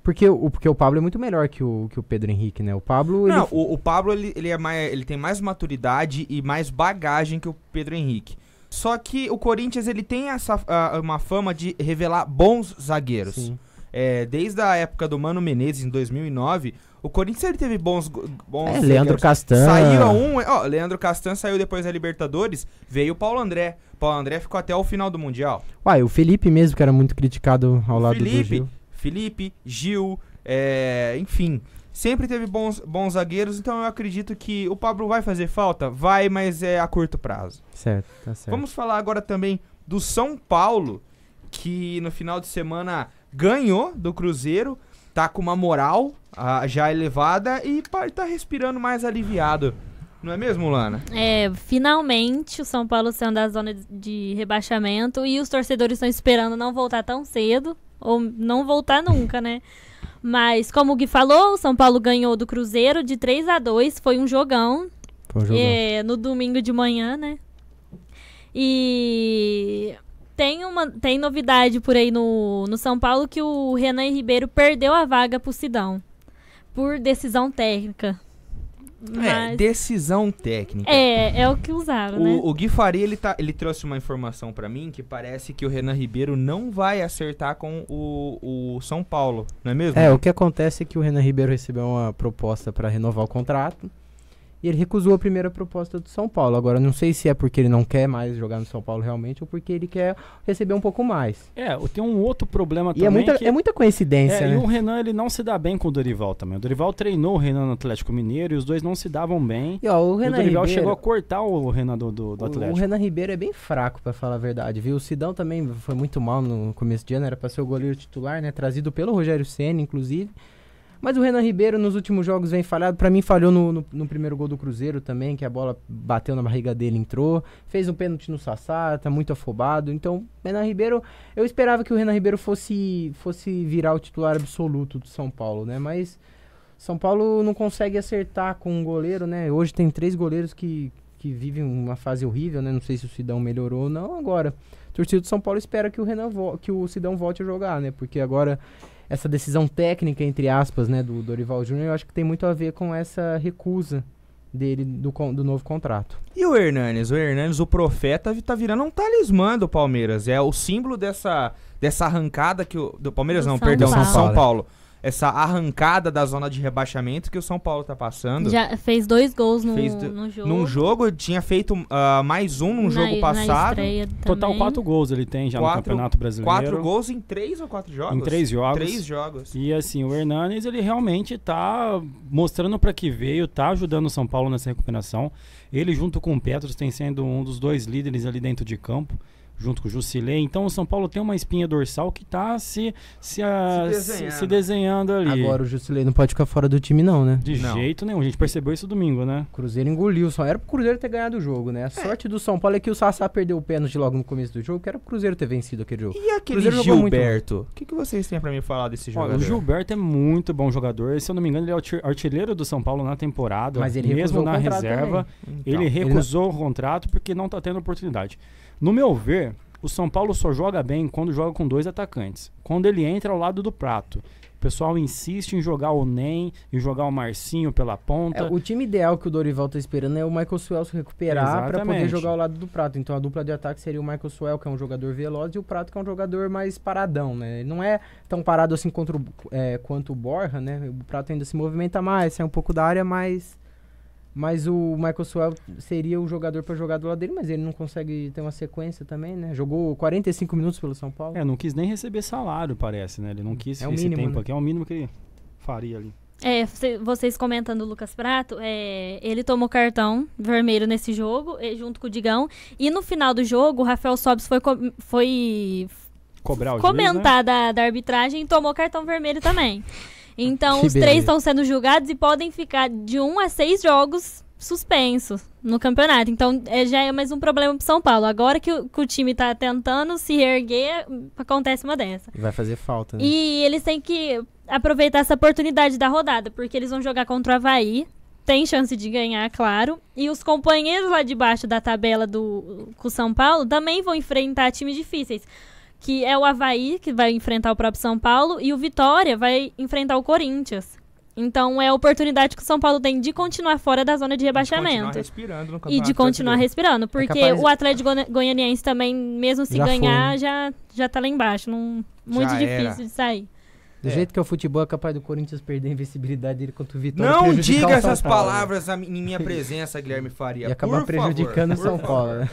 Porque o, porque o Pablo é muito melhor que o, que o Pedro Henrique, né? O Pablo. Não, ele... o, o Pablo ele, ele, é mais, ele tem mais maturidade e mais bagagem que o Pedro Henrique. Só que o Corinthians ele tem essa, uh, uma fama de revelar bons zagueiros. Sim. É, desde a época do Mano Menezes, em 2009, o Corinthians ele teve bons. bons é, Leandro Castan. Saiu um. Ó, Leandro Castan saiu depois da Libertadores, veio o Paulo André. Paulo André ficou até o final do Mundial. Uai, o Felipe mesmo, que era muito criticado ao o lado Felipe, do Gil. Felipe, Gil, é, enfim. Sempre teve bons, bons zagueiros, então eu acredito que o Pablo vai fazer falta? Vai, mas é a curto prazo. Certo, tá certo. Vamos falar agora também do São Paulo, que no final de semana ganhou do Cruzeiro, tá com uma moral já elevada e tá respirando mais aliviado. Não é mesmo, Lana? É, finalmente o São Paulo saiu da zona de rebaixamento e os torcedores estão esperando não voltar tão cedo ou não voltar nunca, né? Mas, como o Gui falou, o São Paulo ganhou do Cruzeiro de 3 a 2 Foi um jogão. Foi um jogão. É, no domingo de manhã, né? E tem, uma, tem novidade por aí no, no São Paulo que o Renan Ribeiro perdeu a vaga pro Sidão. Por decisão técnica. É, mas... É, decisão técnica. É, é o que usaram, o, né? O Gui Faria, ele, tá, ele trouxe uma informação para mim que parece que o Renan Ribeiro não vai acertar com o, o São Paulo, não é mesmo? É, o que acontece é que o Renan Ribeiro recebeu uma proposta para renovar o contrato. E ele recusou a primeira proposta do São Paulo. Agora, não sei se é porque ele não quer mais jogar no São Paulo realmente ou porque ele quer receber um pouco mais. É, tem um outro problema e é também. É muita, que, é muita coincidência. É, né? E o Renan ele não se dá bem com o Dorival também. O Dorival treinou o Renan no Atlético Mineiro e os dois não se davam bem. E, ó, o, Renan e o Dorival Ribeiro, chegou a cortar o Renan do, do, do Atlético. O, Renan Ribeiro é bem fraco, para falar a verdade, viu? O Sidão também foi muito mal no começo de ano, era para ser o goleiro titular, né? Trazido pelo Rogério Senna, inclusive. Mas o Renan Ribeiro nos últimos jogos vem falhado. Para mim, falhou no, no, no, primeiro gol do Cruzeiro também, que a bola bateu na barriga dele, entrou. Fez um pênalti no Sassá, tá muito afobado. Então, Renan Ribeiro, eu esperava que o Renan Ribeiro fosse, fosse virar o titular absoluto do São Paulo, né? Mas São Paulo não consegue acertar com um goleiro, né? Hoje tem três goleiros que, que vivem uma fase horrível, né? Não sei se o Sidão melhorou ou não agora. O torcedor de São Paulo espera que o Renan que o Sidão volte a jogar, né? Porque agora essa decisão técnica, entre aspas, né, do Dorival Júnior, eu acho que tem muito a ver com essa recusa dele do, do novo contrato. E o Hernanes? O Hernanes, o profeta, está virando um talismã do Palmeiras. É o símbolo dessa, dessa arrancada que o. Do Palmeiras, do não, São perdão, Paulo. São Paulo essa arrancada da zona de rebaixamento que o São Paulo tá passando. Já fez dois gols no, do, no jogo. Num jogo, tinha feito uh, mais um num na, jogo passado. Total quatro gols ele tem já quatro, no Campeonato Brasileiro. Quatro gols em três ou quatro jogos? Em três jogos. Três jogos. E assim, o Hernanes, ele realmente tá mostrando para que veio, tá ajudando o São Paulo nessa recuperação. Ele junto com o Petros tem sendo um dos dois líderes ali dentro de campo junto com o Jusilei. Então o São Paulo tem uma espinha dorsal que está se, se, a, se, desenhando. Se, se, desenhando. ali. Agora o Jusilei não pode ficar fora do time, não, né? De não. jeito nenhum. A gente percebeu isso domingo, né? Cruzeiro engoliu, só era pro Cruzeiro ter ganhado o jogo, né? A é. sorte do São Paulo é que o Sassá perdeu o pênalti logo no começo do jogo, que era pro Cruzeiro ter vencido aquele jogo. E aquele Cruzeiro Gilberto? O que, que vocês têm para me falar desse jogo? O Gilberto é muito bom jogador. Se eu não me engano, ele é artilheiro do São Paulo na temporada. Mas ele mesmo na reserva. Então, ele recusou ele o contrato porque não tá tendo oportunidade. No meu ver, o São Paulo só joga bem quando joga com dois atacantes. Quando ele entra ao lado do prato. O pessoal insiste em jogar o Nem e jogar o Marcinho pela ponta. É, o time ideal que o Dorival tá esperando é o Michael Suel se recuperar para poder jogar ao lado do Prato. Então a dupla de ataque seria o Michael Suel, que é um jogador veloz, e o Prato, que é um jogador mais paradão, né? Ele não é tão parado assim contra o, é, quanto o Borja, né? O Prato ainda se movimenta mais, sai um pouco da área, mas mas o Michael Swell seria o jogador para jogar do lado dele, mas ele não consegue ter uma sequência também, né? Jogou 45 minutos pelo São Paulo. É, não quis nem receber salário, parece, né? Ele não hum, quis é esse mínimo, tempo né? aqui, é o mínimo que ele faria ali. É, vocês comentando o Lucas Prato, é, ele tomou cartão vermelho nesse jogo, junto com o Digão. E no final do jogo, o Rafael Sobis foi, foi cobrar o comentar juiz, né? da, da arbitragem e tomou cartão vermelho também. *laughs* Então, que os três estão sendo julgados e podem ficar de um a seis jogos suspensos no campeonato. Então, é, já é mais um problema pro São Paulo. Agora que o, que o time tá tentando se erguer. acontece uma dessa. Vai fazer falta, né? E eles têm que aproveitar essa oportunidade da rodada, porque eles vão jogar contra o Havaí. Tem chance de ganhar, claro. E os companheiros lá de baixo da tabela do com o São Paulo também vão enfrentar times difíceis que é o Havaí, que vai enfrentar o próprio São Paulo, e o Vitória vai enfrentar o Corinthians. Então é a oportunidade que o São Paulo tem de continuar fora da zona de rebaixamento. E de continuar respirando no E de continuar respirando, é porque é o Atlético Goianiense também, mesmo se já ganhar, foi. Né? já, já tá lá embaixo. muito já difícil era. de sair. Do é. jeito que é o futebol, é capaz do Corinthians perder a invencibilidade dele contra o Vitória. Não diga essas palavras em minha *laughs* presença, Guilherme Faria. E acabar prejudicando favor, o São Paulo. Né?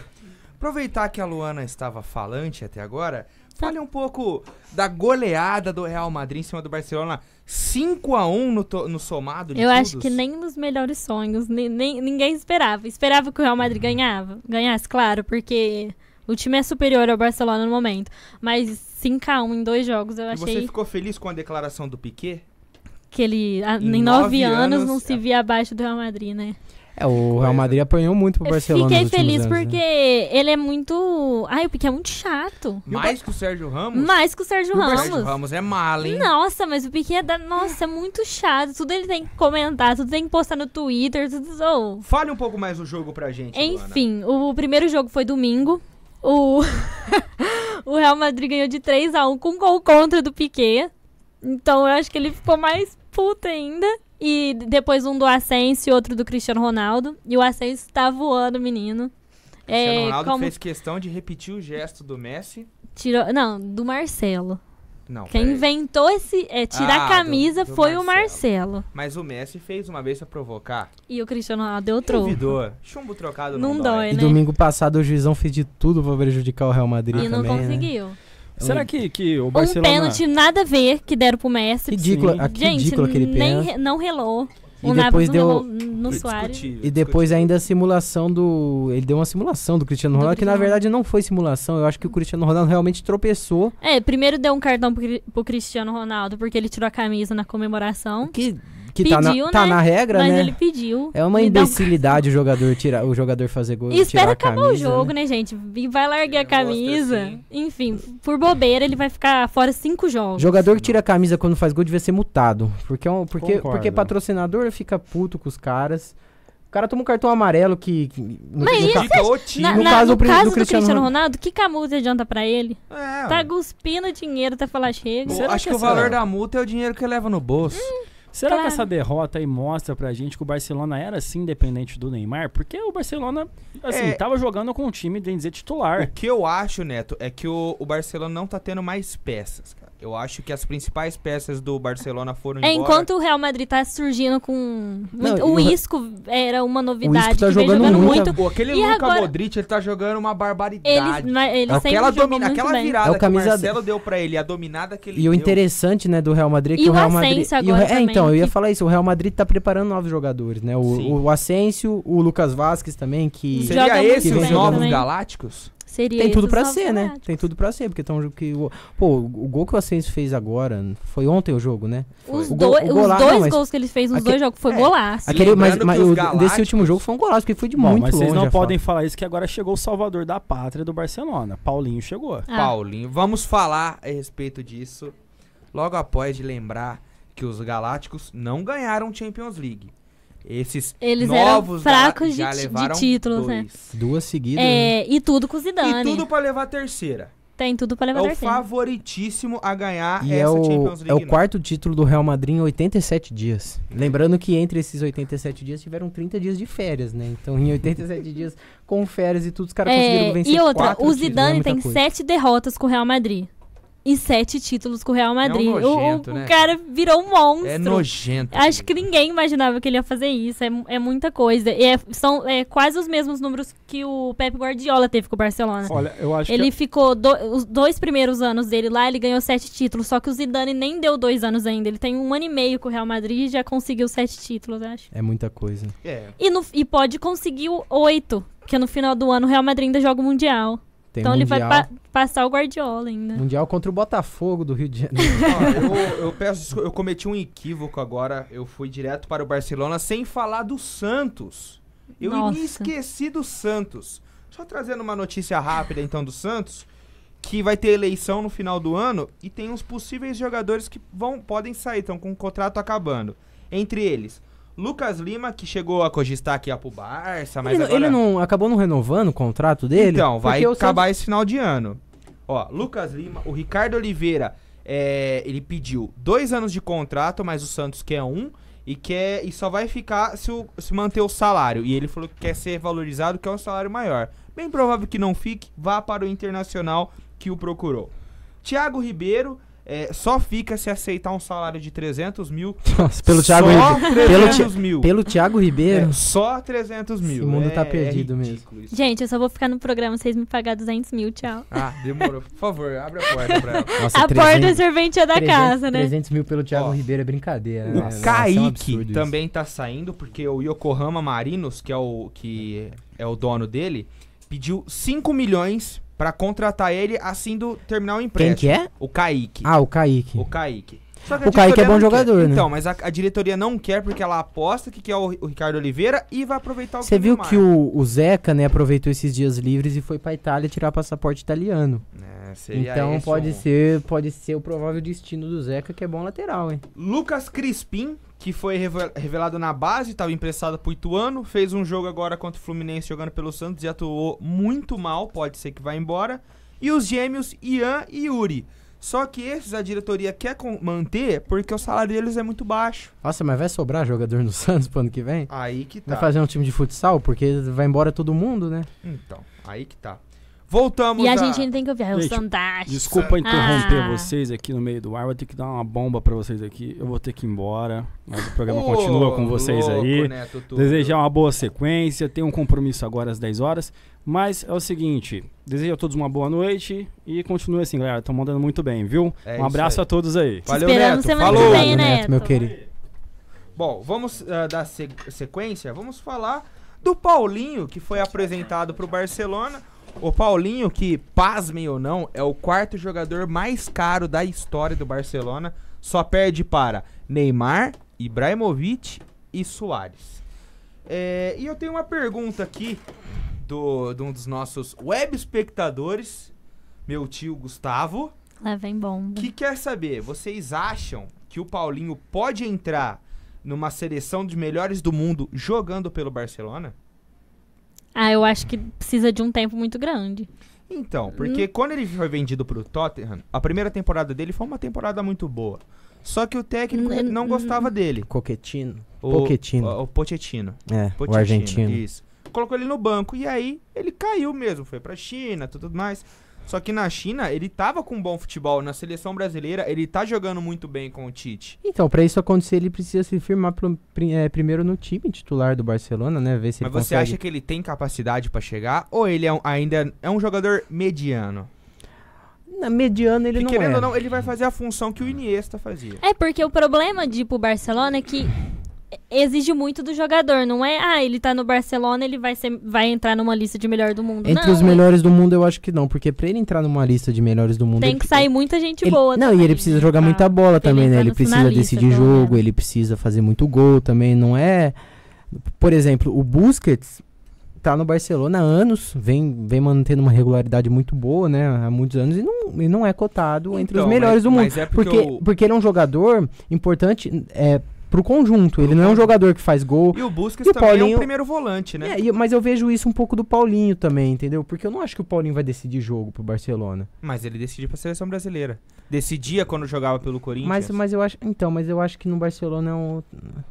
Aproveitar que a Luana estava falante até agora, Fale um pouco da goleada do Real Madrid em cima do Barcelona. 5 a 1 no, no somado de Eu todos. acho que nem nos melhores sonhos, nem, nem, ninguém esperava. Esperava que o Real Madrid uhum. ganhava, ganhasse, claro, porque o time é superior ao Barcelona no momento. Mas 5 a 1 em dois jogos, eu achei... E você ficou feliz com a declaração do Piquet? Que ele, a, em, nove, nove anos, anos, não se via abaixo do Real Madrid, né? É, o Real Madrid apanhou muito pro Barcelona. Fiquei feliz anos, né? porque né? ele é muito. Ai, o Piquet é muito chato. Mais que o Sérgio Ramos? Mais que o Sérgio Ramos. O Sérgio Ramos é mal, hein? Nossa, mas o Piquet é da... Nossa, é muito chato. Tudo ele tem que comentar, tudo tem que postar no Twitter, tudo. Oh. Fale um pouco mais do jogo pra gente. Enfim, Luana. o primeiro jogo foi domingo. O. *laughs* o Real Madrid ganhou de 3 a 1 com gol contra do Piquet. Então eu acho que ele ficou mais puto ainda. E depois um do Asensio e outro do Cristiano Ronaldo. E o Asensio tá voando, menino. Cristiano é, Ronaldo como... fez questão de repetir o gesto do Messi. Tirou, não, do Marcelo. Não, Quem peraí. inventou esse é, tirar ah, a camisa do, do foi Marcelo. o Marcelo. Mas o Messi fez uma vez pra provocar. E o Cristiano Ronaldo deu troco. Duvidou. Chumbo trocado não, não dói. dói né? E domingo passado o Juizão fez de tudo pra prejudicar o Real Madrid ah, E não né? conseguiu. Né? É Será que, que o Barcelona... Um pênalti nada a ver que deram pro Messi. Ridícula, a, ah, Gente, ridículo aquele pênalti. Nem, não relou. E o depois deu no Soares. E depois ainda a simulação do. Ele deu uma simulação do Cristiano Ronaldo, do que na verdade não foi simulação. Eu acho que o Cristiano Ronaldo realmente tropeçou. É, primeiro deu um cartão pro, pro Cristiano Ronaldo, porque ele tirou a camisa na comemoração. Que que tá pediu, tá, na, né? tá na regra, mas né? Mas ele pediu. É uma imbecilidade um... o jogador tirar o jogador fazer gol. E espera acabar camisa, o jogo, né? né? gente? E vai largar é, a camisa. Assim. Enfim, por bobeira, ele vai ficar fora cinco jogos. Jogador que tira a camisa quando faz gol devia ser mutado Porque, é um, porque, porque patrocinador fica puto com os caras. O cara toma um cartão amarelo que. que Mas no, isso, na, no, na, caso, no, caso, do, do Cristiano, Cristiano Ronaldo, que que a multa adianta pra ele? É, tá guspindo dinheiro até falar chega. Acho que, que o é valor da multa é o dinheiro que ele leva no bolso. Hum. Será claro. que tá. essa derrota aí mostra pra gente que o Barcelona era assim independente do Neymar? Porque o Barcelona, assim, é... tava jogando com um time, de dizer, titular. O que eu acho, Neto, é que o, o Barcelona não tá tendo mais peças, cara. Eu acho que as principais peças do Barcelona foram é, embora. Enquanto o Real Madrid tá surgindo com. Não, o Isco era uma novidade. O Isco tá jogando, jogando, muito. muito. Pô, aquele e Luka agora... Modric, ele tá jogando uma barbaridade. Ele, ele aquela domina, aquela virada é o camisa... que o Marcelo deu pra ele, a dominada que ele E deu. o interessante, né, do Real Madrid é que e o Real Madrid. Agora o... É, também, então, que... eu ia falar isso. O Real Madrid tá preparando novos jogadores, né? O, o Asensio, o Lucas Vasquez também, que. Seria Joga esse os novos galácticos? Seria Tem tudo para ser, né? Tem tudo para ser, porque tão que o, pô, o gol que o Ascenso fez agora, foi ontem o jogo, né? Os, o gol, do, o os dois não, gols que ele fez nos aquele, dois jogos foi é, golaço. Aquele, mas, mas o, desse último jogo foi um golaço, porque foi de Bom, muito mas longe. vocês não podem falar isso que agora chegou o salvador da pátria do Barcelona. Paulinho chegou. Ah. Paulinho, vamos falar a respeito disso logo após de lembrar que os Galácticos não ganharam Champions League. Esses Eles novos eram fracos de, de, títulos, né? dois. né? Duas seguidas. É, né? e tudo com Zidane. E tudo para levar a terceira. Tem tudo para levar é a terceira. É o favoritíssimo a ganhar e essa é o, Champions League. É o quarto título do Real Madrid em 87 dias. Lembrando que entre esses 87 dias tiveram 30 dias de férias, né? Então em 87 dias com férias e tudo os caras é, conseguiram vencer E outra, o né? Zidane títulos, tem sete derrotas com o Real Madrid e sete títulos com o Real Madrid. É um nojento, o, o, né? o, cara virou um monstro. É nojento. Acho que ninguém imaginava que ele ia fazer isso. É, é muita coisa. E é, são é, quase os mesmos números que o Pep Guardiola teve com o Barcelona. Olha, eu acho Ele que... É- ficou... Do, os dois primeiros anos dele lá, ele ganhou sete títulos. Só que o Zidane nem deu dois anos ainda. Ele tem um ano e meio com o Real Madrid e já conseguiu sete títulos, acho. É muita coisa. É. E, no, e pode conseguir oito. Porque no final do ano o Real Madrid ainda joga o Mundial. Tem então mundial, ele vai pa passar o Guardiola ainda. Mundial contra o Botafogo do Rio de Janeiro. ah, *laughs* eu, eu, peço, eu cometi um equívoco agora. Eu fui direto para o Barcelona sem falar do Santos. Eu Nossa. me esqueci do Santos. Só trazendo uma notícia rápida então do Santos, que vai ter eleição no final do ano e tem uns possíveis jogadores que vão podem sair, estão com o contrato acabando. Entre eles, Lucas Lima, que chegou a cogistar aqui a pro Barça, mas ele, agora... ele não acabou não renovando o contrato dele? Então, vai acabar esse final de ano. Ó, Lucas Lima, o Ricardo Oliveira, é, ele pediu dois anos de contrato, mas o Santos quer um e quer e só vai ficar se, o, se manter o salário. E ele falou que quer ser valorizado, que é um salário maior. Bem provável que não fique, vá para o Internacional que o procurou. Thiago Ribeiro é, só fica se aceitar um salário de 300 mil. *laughs* Nossa, pelo Thiago Ribeiro. 300 mil. pelo Thiago Ribeiro. É, só 300 mil. O mundo é, tá é perdido é mesmo. Isso. Gente, eu só vou ficar no programa vocês me pagar 200 mil, tchau. Ah, demorou. Por favor, abre a porta pra ela. Nossa, a 300, porta serventia da 300, casa, né? 300 mil pelo Thiago Ó, Ribeiro é brincadeira. O né? É Kaique Nossa, um também isso. tá saindo, porque o Yokohama Marinos, que é o, que é o dono dele, pediu 5 milhões para contratar ele assim do terminar o empréstimo. Quem que é? O Kaique. Ah, o Kaique. O Kaique o Kaique é bom jogador, né? Então, mas a, a, diretoria não quer porque ela aposta que quer o, o Ricardo Oliveira e vai aproveitar o Você viu que o, o, Zeca, né, aproveitou esses dias livres e foi pra Itália tirar passaporte italiano. É, seria então isso, pode um... ser, pode ser o provável destino do Zeca, que é bom lateral, hein? Lucas Crispim, que foi revelado na base, estava emprestado pro Ituano, fez um jogo agora contra o Fluminense jogando pelo Santos e atuou muito mal, pode ser que vá embora. E os gêmeos Ian e Yuri. Só que esses a diretoria quer manter porque o salário deles é muito baixo. Nossa, mas vai sobrar jogador no *laughs* Santos pro ano que vem? Aí que tá. Vai fazer um time de futsal porque vai embora todo mundo, né? Então, aí que tá. Voltamos E a, a... gente ainda tem que ouvir a é gente, Desculpa ah. interromper ah. vocês aqui no meio do ar. Vou ter que dar uma bomba pra vocês aqui. Eu vou ter que ir embora. Mas o programa oh, continua com vocês louco, aí. Né, Desejar uma boa sequência. Tenho um compromisso agora às 10 horas. Mas é o seguinte, desejo a todos uma boa noite e continue assim, galera. Estão mandando muito bem, viu? É um abraço a todos aí. Valeu, Te Esperando Neto. semana Falou. que vem, né, Neto, meu querido. Bom, vamos uh, dar sequência. Vamos falar do Paulinho, que foi apresentado para o Barcelona. O Paulinho, que, pasmem ou não, é o quarto jogador mais caro da história do Barcelona, só perde para Neymar, Ibrahimovic e Soares. É, e eu tenho uma pergunta aqui do, de um dos nossos web espectadores, meu tio Gustavo. vem bomba. Que quer saber, vocês acham que o Paulinho pode entrar numa seleção dos melhores do mundo jogando pelo Barcelona? Ah, eu acho que precisa de um tempo muito grande. Então, porque hum. quando ele foi vendido pro Tottenham, a primeira temporada dele foi uma temporada muito boa. Só que o técnico hum, não hum. gostava dele. Coquetino. O, Pochettino. O, o Pochettino. É, Pochettino, o argentino. Isso. Colocou ele no banco e aí ele caiu mesmo. Foi pra China, tudo mais. Só que na China, ele tava com um bom futebol. Na seleção brasileira, ele tá jogando muito bem com o Tite. Então, para isso acontecer, ele precisa se firmar pro, é, primeiro no time titular do Barcelona, né? Ver se Mas você consegue... acha que ele tem capacidade para chegar? Ou ele é um, ainda é um jogador mediano? na mediana ele que, não querendo é. ou não, ele vai fazer a função que o Iniesta fazia. É, porque o problema de ir pro Barcelona é que exige muito do jogador, não é? Ah, ele tá no Barcelona, ele vai, ser, vai entrar numa lista de melhor do mundo. Entre não, os é melhores do mundo, eu acho que não, porque pra ele entrar numa lista de melhores do mundo. Tem que ele, sair muita gente ele, boa. Não, e ele precisa né? jogar tá. muita bola também, né? Ele precisa decidir jogo, né? ele precisa fazer muito gol também, não é. Por exemplo, o Busquets tá no Barcelona há anos, vem, vem mantendo uma regularidade muito boa, né? Há muitos anos e não, e não é cotado então, entre os então, melhores mas, do mundo. É porque, porque, eu... porque ele é um jogador importante. É, pro conjunto. Ele não é um jogador que faz gol. E o Busquets e o também é Paulinho... é primeiro volante, né? É, mas eu vejo isso um pouco do Paulinho também, entendeu? Porque eu não acho que o Paulinho vai decidir jogo pro Barcelona. Mas ele decidiu pra seleção brasileira. Decidia quando jogava pelo Corinthians. Mas, mas eu acho. Então, mas eu acho que no Barcelona é um,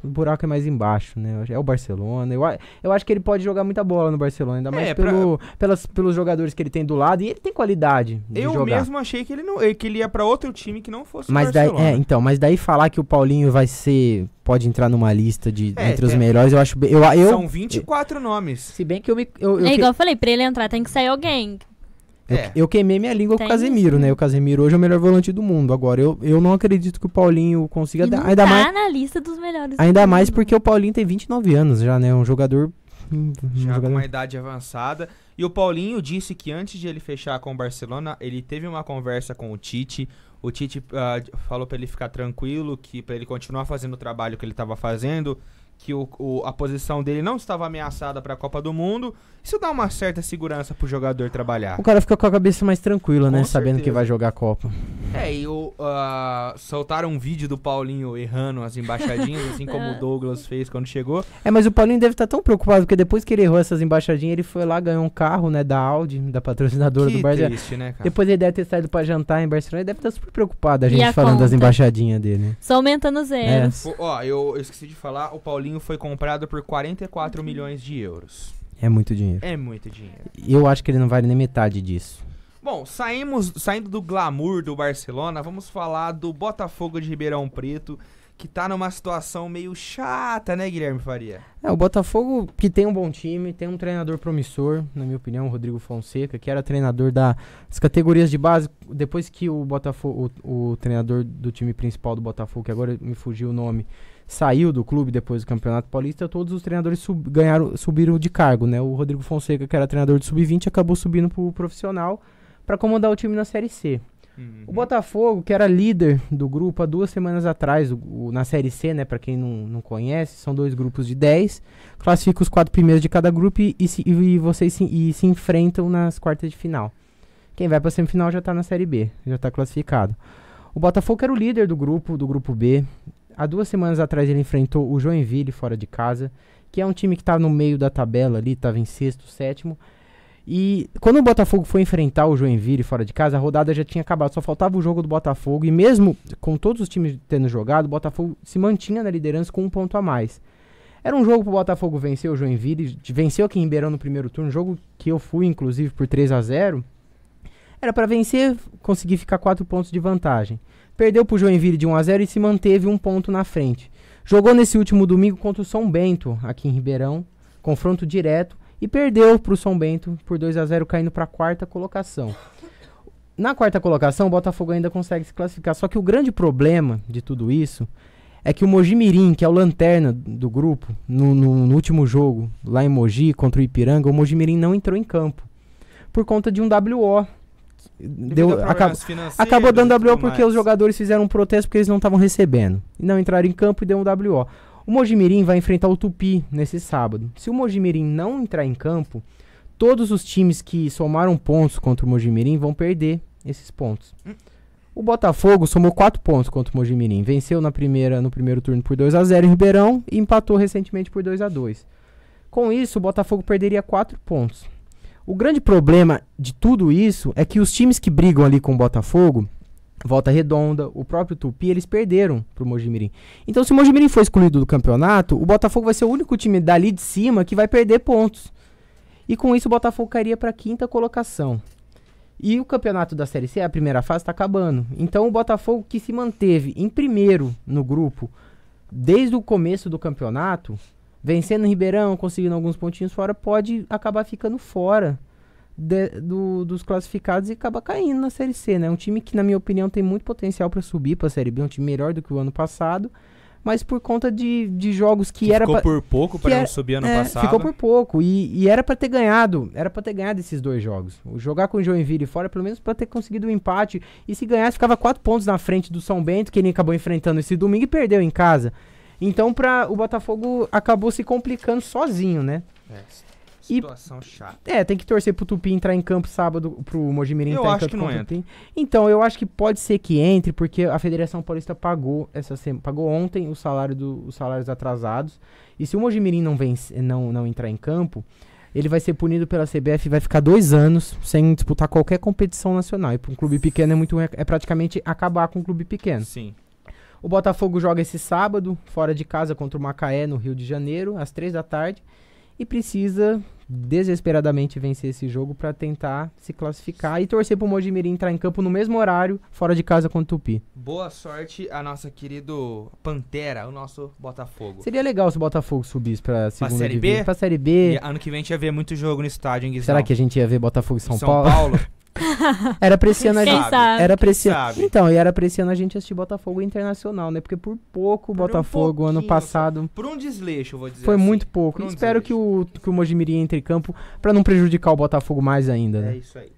o buraco é mais embaixo, né? É o Barcelona. Eu, eu acho que ele pode jogar muita bola no Barcelona, ainda é, mais é, pelo, pra... pelas, pelos jogadores que ele tem do lado. E ele tem qualidade. eu jogar. mesmo achei que ele, não, eh, que ele ia para outro time que não fosse mas o Barcelona. Daí, é, então, mas daí falar que o Paulinho vai ser pode entrar numa lista de é, entre os melhores, eu acho. Eu, eu, são 24 eu, nomes. Se bem que eu me. Eu, eu é igual eu falei, pra ele entrar tem que sair alguém. Eu, é. eu, queimei minha língua tem com o Casemiro, isso. né? O Casemiro hoje é o melhor volante do mundo. Agora, eu, eu não acredito que o Paulinho consiga. E não ainda tá mais, na lista dos melhores. Ainda mais mundo. porque o Paulinho tem 29 anos já, né? Um jogador. Hum, um já jogador... com uma idade avançada. E o Paulinho disse que antes de ele fechar com o Barcelona, ele teve uma conversa com o Tite. O Tite uh, falou para ele ficar tranquilo, que para ele continuar fazendo o trabalho que ele estava fazendo, que o, o, a posição dele não estava ameaçada para a Copa do Mundo isso dá uma certa segurança pro jogador trabalhar. O cara fica com a cabeça mais tranquila, né, com né? Certeza. Sabendo que vai jogar a Copa. É, e o, uh, soltaram um vídeo do Paulinho errando as embaixadinhas, assim como o *laughs* Douglas fez quando chegou. É, mas o Paulinho deve estar tá tão preocupado, porque depois que ele errou essas embaixadinhas, ele foi lá, ganhou um carro, né, da Audi, da patrocinadora que do Barcelona. Triste, né, cara? Depois ele deve ter saído pra jantar em Barcelona, ele deve estar tá super preocupado, a gente a falando conta? das embaixadinhas dele. Só aumentando zeros. É. ó, eu, eu esqueci de falar, o Paulinho foi comprado por 44 milhões de euros. É muito dinheiro. É muito dinheiro. E eu acho que ele não vale nem metade disso. Bom, saímos, saindo do glamour do Barcelona, vamos falar do Botafogo de Ribeirão Preto que tá numa situação meio chata, né, Guilherme Faria? É, o Botafogo que tem um bom time, tem um treinador promissor, na minha opinião, o Rodrigo Fonseca, que era treinador das categorias de base, depois que o Botafogo, o, o treinador do time principal do Botafogo, que agora me fugiu o nome, saiu do clube depois do Campeonato Paulista, todos os treinadores sub, ganharam, subiram de cargo, né? O Rodrigo Fonseca, que era treinador de sub-20, acabou subindo pro profissional para comandar o time na Série C. Uhum. O Botafogo, que era líder do grupo há duas semanas atrás, o, o, na Série C, né, para quem não, não conhece, são dois grupos de 10, classifica os quatro primeiros de cada grupo e, se, e, e vocês se, e se enfrentam nas quartas de final. Quem vai para semifinal já tá na Série B, já tá classificado. O Botafogo era o líder do grupo, do grupo B. Há duas semanas atrás ele enfrentou o Joinville fora de casa, que é um time que tá no meio da tabela ali, tava em sexto, sétimo. E quando o Botafogo foi enfrentar o Joinville fora de casa, a rodada já tinha acabado, só faltava o jogo do Botafogo. E mesmo com todos os times tendo jogado, o Botafogo se mantinha na liderança com um ponto a mais. Era um jogo pro Botafogo vencer o Joinville, venceu aqui em Ribeirão no primeiro turno, jogo que eu fui, inclusive, por 3 a 0 Era para vencer, conseguir ficar 4 pontos de vantagem. Perdeu pro Joinville de 1 a 0 e se manteve um ponto na frente. Jogou nesse último domingo contra o São Bento, aqui em Ribeirão, confronto direto e perdeu para o São Bento por 2 a 0 caindo para a quarta colocação. Na quarta colocação, o Botafogo ainda consegue se classificar, só que o grande problema de tudo isso é que o Mogi Mirim, que é o lanterna do grupo, no, no, no último jogo, lá em Mogi, contra o Ipiranga, o Mogi Mirim não entrou em campo. Por conta de um WO. Deu, acabou dando WO porque mais. os jogadores fizeram um protesto porque eles não estavam recebendo. E não entraram em campo e deu um WO. O Mojimirim vai enfrentar o Tupi nesse sábado. Se o Mojimirim não entrar em campo, todos os times que somaram pontos contra o Mojimirim vão perder esses pontos. O Botafogo somou 4 pontos contra o Mojimirim, venceu na primeira, no primeiro turno por 2 a 0 em Ribeirão e empatou recentemente por 2 a 2. Com isso, o Botafogo perderia 4 pontos. O grande problema de tudo isso é que os times que brigam ali com o Botafogo Volta Redonda, o próprio Tupi, eles perderam pro Mojimirim. Então, se o Mojimirim for excluído do campeonato, o Botafogo vai ser o único time dali de cima que vai perder pontos. E com isso, o Botafogo cairia para quinta colocação. E o campeonato da Série C, a primeira fase, está acabando. Então, o Botafogo que se manteve em primeiro no grupo desde o começo do campeonato, vencendo o Ribeirão, conseguindo alguns pontinhos fora, pode acabar ficando fora de, do, dos classificados e acaba caindo na Série C, né? Um time que, na minha opinião, tem muito potencial para subir para a Série B, um time melhor do que o ano passado, mas por conta de, de jogos que, que era ficou pra, por pouco para não é, subir ano é, passado. Ficou por pouco e, e era para ter ganhado, era para ter ganhado esses dois jogos. Jogar com o Joinville fora, pelo menos para ter conseguido um empate e se ganhasse ficava quatro pontos na frente do São Bento que ele acabou enfrentando esse domingo e perdeu em casa. Então, para o Botafogo acabou se complicando sozinho, né? É, Situação e, chata. É, tem que torcer pro Tupi entrar em campo sábado, pro Mojimirim entrar em campo que não entra. Tupi. Então, eu acho que pode ser que entre, porque a Federação Paulista pagou essa semana, pagou ontem o salário do, os salários atrasados. E se o Mojimirim não, não, não entrar em campo, ele vai ser punido pela CBF vai ficar dois anos sem disputar qualquer competição nacional. E para um clube pequeno é muito é praticamente acabar com um clube pequeno. Sim. O Botafogo joga esse sábado, fora de casa, contra o Macaé, no Rio de Janeiro, às três da tarde. E precisa desesperadamente vencer esse jogo para tentar se classificar e torcer pro Mojimirim entrar em campo no mesmo horário, fora de casa contra o Tupi. Boa sorte a nossa querido Pantera, o nosso Botafogo. Seria legal se o Botafogo subisse pra segunda pra série B? pra série B. E ano que vem a gente ia ver muito jogo no estádio, Guizão? Será que a gente ia ver Botafogo e São, São Paulo? Paulo? *laughs* *laughs* Era pra esse ano a gente. Sabe? Era pra esse... Sabe? Então, e era pra esse ano a gente assistir Botafogo Internacional, né? Porque por pouco o Botafogo um ano passado. Por um desleixo, vou dizer. Foi assim. muito pouco. Um Espero que o, que o Mojimirim entre em campo para não prejudicar o Botafogo mais ainda, né? É isso aí.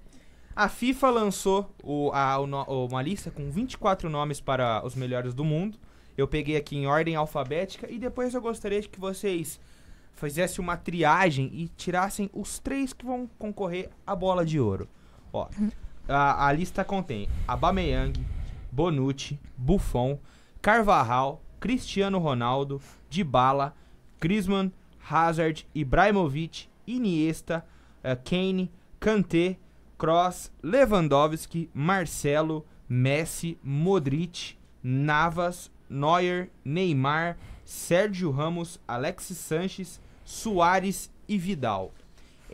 A FIFA lançou o, a, o, uma lista com 24 nomes para os melhores do mundo. Eu peguei aqui em ordem alfabética e depois eu gostaria que vocês fizessem uma triagem e tirassem os três que vão concorrer à bola de ouro. Ó, a, a lista contém Abameyang, Bonucci, Buffon, Carvajal, Cristiano Ronaldo, Dybala, Griezmann, Hazard, Ibrahimovic, Iniesta, eh, Kane, Kanté, Kroos, Lewandowski, Marcelo, Messi, Modric, Navas, Neuer, Neymar, Sérgio Ramos, Alexis Sanches, Soares e Vidal.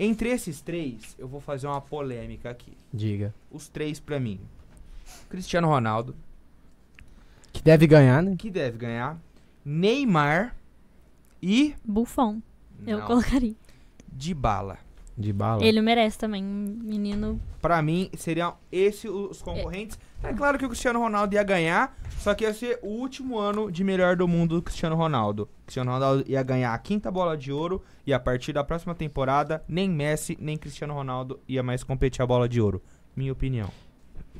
Entre esses três, eu vou fazer uma polêmica aqui. Diga. Os três pra mim. Cristiano Ronaldo. Que deve ganhar, né? Que deve ganhar. Neymar e... Buffon. Eu colocaria. De bala. De bala. Ele merece também, menino. Pra mim, seriam esses os é. concorrentes. É claro que o Cristiano Ronaldo ia ganhar, só que ia ser o último ano de melhor do mundo do Cristiano Ronaldo. O Cristiano Ronaldo ia ganhar a quinta bola de ouro e a partir da próxima temporada, nem Messi, nem Cristiano Ronaldo ia mais competir a bola de ouro. Minha opinião.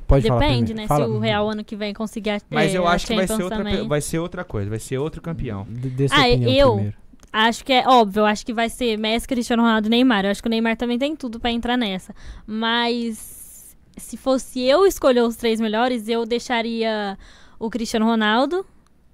Pode Depende, né? Fala. Se o Real ano que vem conseguir a Mas eu é, acho que vai ser, outra, vai ser outra coisa, vai ser outro campeão. D ah, eu primeiro. acho que é óbvio, eu acho que vai ser Messi, Cristiano Ronaldo e Neymar. Eu acho que o Neymar também tem tudo para entrar nessa. Mas se fosse eu escolher os três melhores, eu deixaria o Cristiano Ronaldo,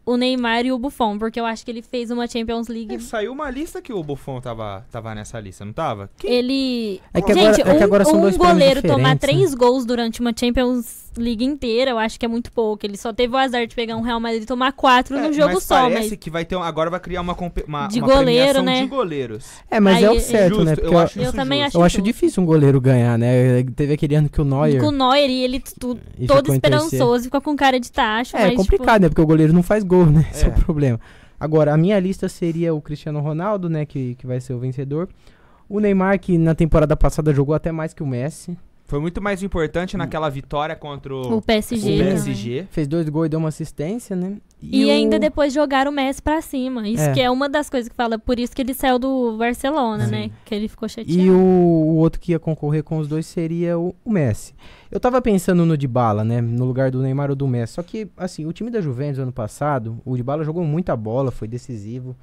o Neymar e o Buffon, porque eu acho que ele fez uma Champions League. É, saiu uma lista que o Buffon tava, tava nessa lista, não tava? Ele. É que agora, Gente, um, é que agora são um dois goleiro tomar né? três gols durante uma Champions League inteira, eu acho que é muito pouco. Ele só teve o azar de pegar um Real Madrid e tomar quatro é, no jogo mas só. Parece mas... que vai ter. Um, agora vai criar uma, uma, de uma goleiro, né? de goleiros. É, mas é Aí, é o certo, né? Porque eu, acho eu, também acho. Eu acho difícil um goleiro ganhar, né? Teve aquele ano que o Neuer. Com o Neuer e ele tu, e todo esperançoso, fica com cara de tacho. É, mas, é complicado, tipo... né? Porque o goleiro não faz gol né? *laughs* Esse é o é. problema. Agora, a minha lista seria o Cristiano Ronaldo, né? Que, que vai ser o vencedor. O Neymar, que na temporada passada jogou até mais que o Messi. Foi muito mais importante hum. naquela vitória contra o, o PSG. O PSG. Né? Fez dois gols e deu uma assistência, né? E, e o... ainda depois jogaram o Messi pra cima. Isso é. que é uma das coisas que fala. Por isso que ele saiu do Barcelona, Sim. né? Que ele ficou chateado. E o, o, outro que ia concorrer com os dois seria o, o Messi. Eu tava pensando no Bala né? No lugar do Neymar ou do Messi. Só que, assim, o time da Juventus ano passado, o Bala jogou muita bola, foi decisivo.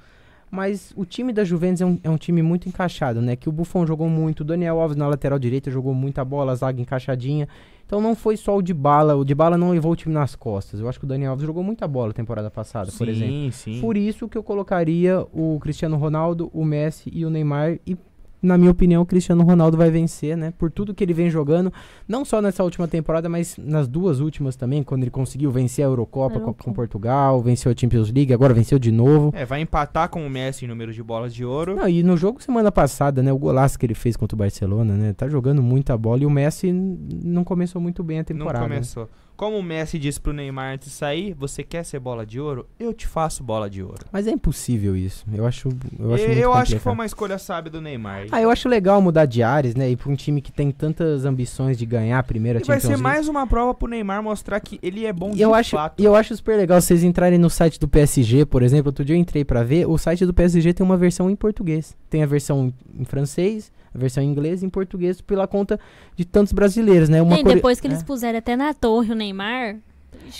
Mas o time da Juventus é um, é um time muito encaixado, né? Que o Buffon jogou muito, o Daniel Alves na lateral direita jogou muita bola, a zaga encaixadinha. Então não foi só o de bala, o de bala não levou o time nas costas. Eu acho que o Daniel Alves jogou muita bola temporada passada, sim, por exemplo. Sim. sim. Por isso que eu colocaria o Cristiano Ronaldo, o Messi e o Neymar e na minha opinião, o Cristiano Ronaldo vai vencer, né? Por tudo que ele vem jogando, não só nessa última temporada, mas nas duas últimas também, quando ele conseguiu vencer a Eurocopa é, com, com, Portugal, venceu a Champions League, agora venceu de novo. É, vai empatar com o Messi em número de bolas de ouro. Não, e no jogo semana passada, né, o golaço que ele fez contra o Barcelona, né? Tá jogando muita bola e o Messi não começou muito bem a temporada. Não começou. Né? Como o Messi disse pro Neymar antes de sair, você quer ser bola de ouro? Eu te faço bola de ouro. Mas é impossível isso. Eu acho. Eu acho, eu, eu acho que foi uma escolha sábia do Neymar. Ah, eu acho legal mudar de áreas, né? E pra um time que tem tantas ambições de ganhar a primeira e Champions Vai ser mais uma prova pro Neymar mostrar que ele é bom de eu acho, fato. E eu acho super legal vocês entrarem no site do PSG, por exemplo. Outro dia eu entrei para ver. O site do PSG tem uma versão em português. Tem a versão em francês a versão em inglês e em português pela conta de tantos brasileiros, né? Uma depois que eles é. puseram até na torre o Neymar,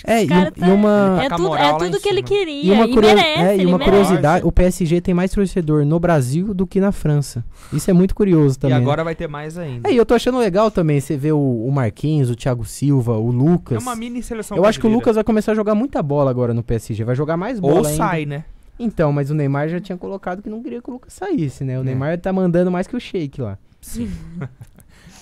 é, e, tá, e, uma... Tá é tudo, é tudo que ele queria. E uma, curios... merece, é, e uma curiosidade, o PSG tem mais torcedor no Brasil do que na França. Isso é muito curioso também. E né? agora vai ter mais ainda. É, e eu tô achando legal também você ver o, o Marquinhos, o Thiago Silva, o Lucas. É uma mini seleção Eu brasileira. acho que o Lucas vai começar a jogar muita bola agora no PSG. Vai jogar mais bola Ou ainda. sai, né? Então, mas o Neymar já tinha colocado que não queria que o Lucas saísse, né? O é. Neymar tá mandando mais que o Shake lá. Sim. *laughs*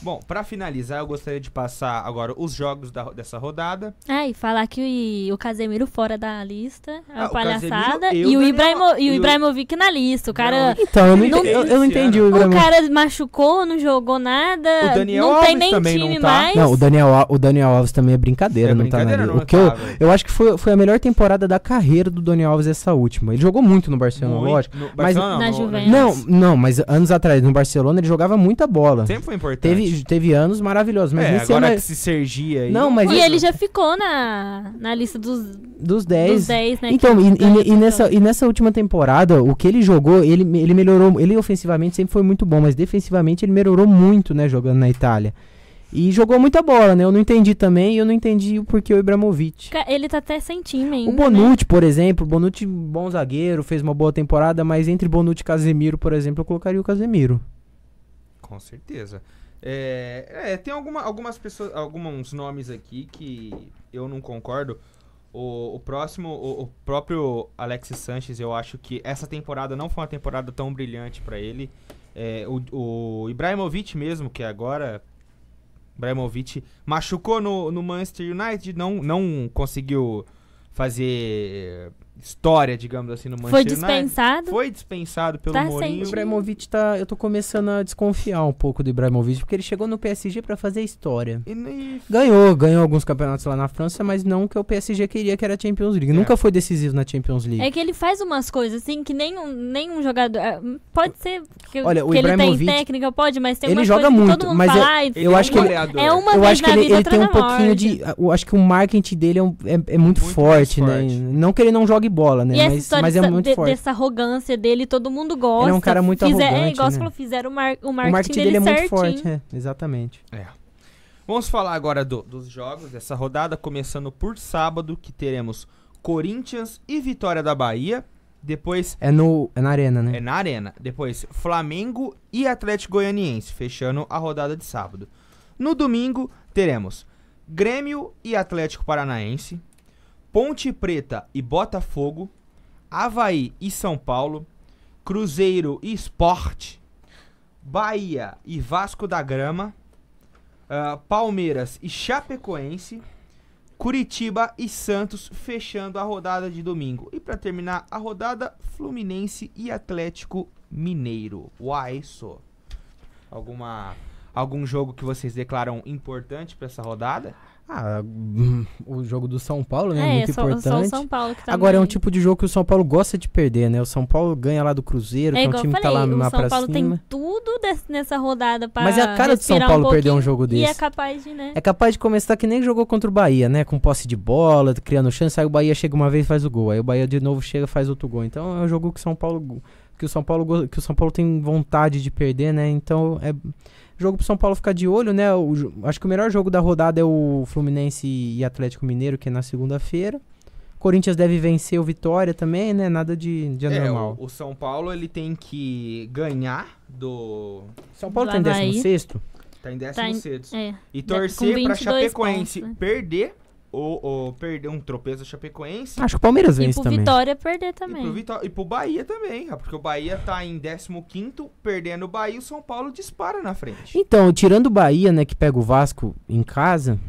Bom, para finalizar, eu gostaria de passar agora os jogos da, dessa rodada. é e falar que o, o Casemiro fora da lista, é ah, uma ah, palhaçada. Casemiro, e, o Ibrahimo, e o Ibrahimovic na lista. O cara. Não, então, eu não, entendi, eu, eu não entendi o Ibrahimovic. O cara machucou, não jogou nada. O Daniel não Alves nem também time não tá. mais. Não, o Daniel, o Daniel Alves também é brincadeira, é não brincadeira tá na lista. o é que eu, eu acho que foi, foi a melhor temporada da carreira do Daniel Alves essa última. Ele jogou muito no Barcelona, muito, lógico. No, mas, Barcelona, não, no, né? Não, não, mas anos atrás, no Barcelona, ele jogava muita bola. Sempre foi importante. Teve, teve, anos maravilhosos, mas é, nesse agora ano... que é- se Sergia aí. Não, mas e ele já ficou na, na lista dos dos 10. Dos né, então, e, e, e, nessa, e nessa última temporada, o que ele jogou, ele, ele melhorou, ele ofensivamente sempre foi muito bom, mas defensivamente ele melhorou muito, né, jogando na Itália. E jogou muita bola, né? Eu não entendi também e eu não entendi o porquê o Ibrahimovic. Ele tá até sem time ainda, O né? Bonucci, né? por exemplo, Bonucci, bom zagueiro, fez uma boa temporada, mas entre Bonucci e Casemiro, por exemplo, eu colocaria o Casemiro. Com certeza. É, é, tem alguma, algumas pessoas, alguns nomes aqui que eu não concordo. O, o próximo, o, o, próprio Alex Sanches, eu acho que essa temporada não foi uma temporada tão brilhante para ele. É, o, o Ibrahimovic mesmo, que agora Ibrahimovic machucou no, no Manchester United, não, não conseguiu fazer história, digamos assim, no Manchester Foi dispensado? Foi dispensado pelo tá Mourinho. O Ibrahimovic tá, eu tô começando a desconfiar um pouco do Ibrahimovic, porque ele chegou no PSG para fazer história. E, e... Ganhou, ganhou alguns campeonatos lá na França, mas não que o PSG queria, que era a Champions League. É. Nunca foi decisivo na Champions League. É que ele faz umas coisas assim que nenhum, nenhum jogador, é, pode ser que, Olha, que ele tem técnica, pode, mas tem ele joga muito, mas fala, eu, é, eu acho que ele, é uma eu acho que ele, vida, ele tem um pouquinho de, eu acho que o marketing dele é, um, é, é muito, muito, forte, né? Não que ele não jogue jogue bola, né? E mas, essa mas é muito forte. dessa arrogância dele, todo mundo gosta. Ele é um cara muito Fizer, é, arrogante, É, igual né? você falou, fizeram o, mar, o, marketing o marketing dele, dele é certinho. muito forte, é, exatamente. É. Vamos falar agora do, dos jogos dessa rodada, começando por sábado, que teremos Corinthians e Vitória da Bahia. Depois. É, no, é na Arena, né? É na Arena. Depois, Flamengo e Atlético Goianiense, fechando a rodada de sábado. No domingo, teremos Grêmio e Atlético Paranaense. Ponte Preta e Botafogo, Havaí e São Paulo, Cruzeiro e Sport, Bahia e Vasco da Grama, uh, Palmeiras e Chapecoense, Curitiba e Santos, fechando a rodada de domingo. E para terminar a rodada, Fluminense e Atlético Mineiro. Uai, isso. Alguma algum jogo que vocês declaram importante para essa rodada? Ah, hum, o jogo do São Paulo, né? É, muito só, importante. Só o São Paulo que tá Agora é um tipo de jogo que o São Paulo gosta de perder, né? O São Paulo ganha lá do Cruzeiro, é, que é um time falei, que tá lá na pra cima. O São Paulo tem tudo desse, nessa rodada para Mas é a cara do São Paulo um perder um jogo desse. E é capaz de, né? É capaz de começar que nem jogou contra o Bahia, né? Com posse de bola, criando chance, aí o Bahia chega uma vez e faz o gol. Aí o Bahia de novo chega e faz outro gol. Então é um jogo que o São Paulo que o São Paulo que o São Paulo tem vontade de perder, né? Então é Jogo pro São Paulo ficar de olho, né? O, acho que o melhor jogo da rodada é o Fluminense e Atlético Mineiro, que é na segunda-feira. Corinthians deve vencer o Vitória também, né? Nada de, de é, anormal. É, o, o, São Paulo ele tem que ganhar do. São Paulo tá em 16 sexto? Tá em 16 tá em, é, E torcer pra Chapecoense pontos. perder ou, ou perder um tropeço Chapecoense. Acho que o Palmeiras vence também. E pro Vitória perder também. E pro, Vitó e pro Bahia também, porque o Bahia tá em 15º, perdendo o Bahia, o São Paulo dispara na frente. Então, tirando o Bahia, né, que pega o Vasco em casa,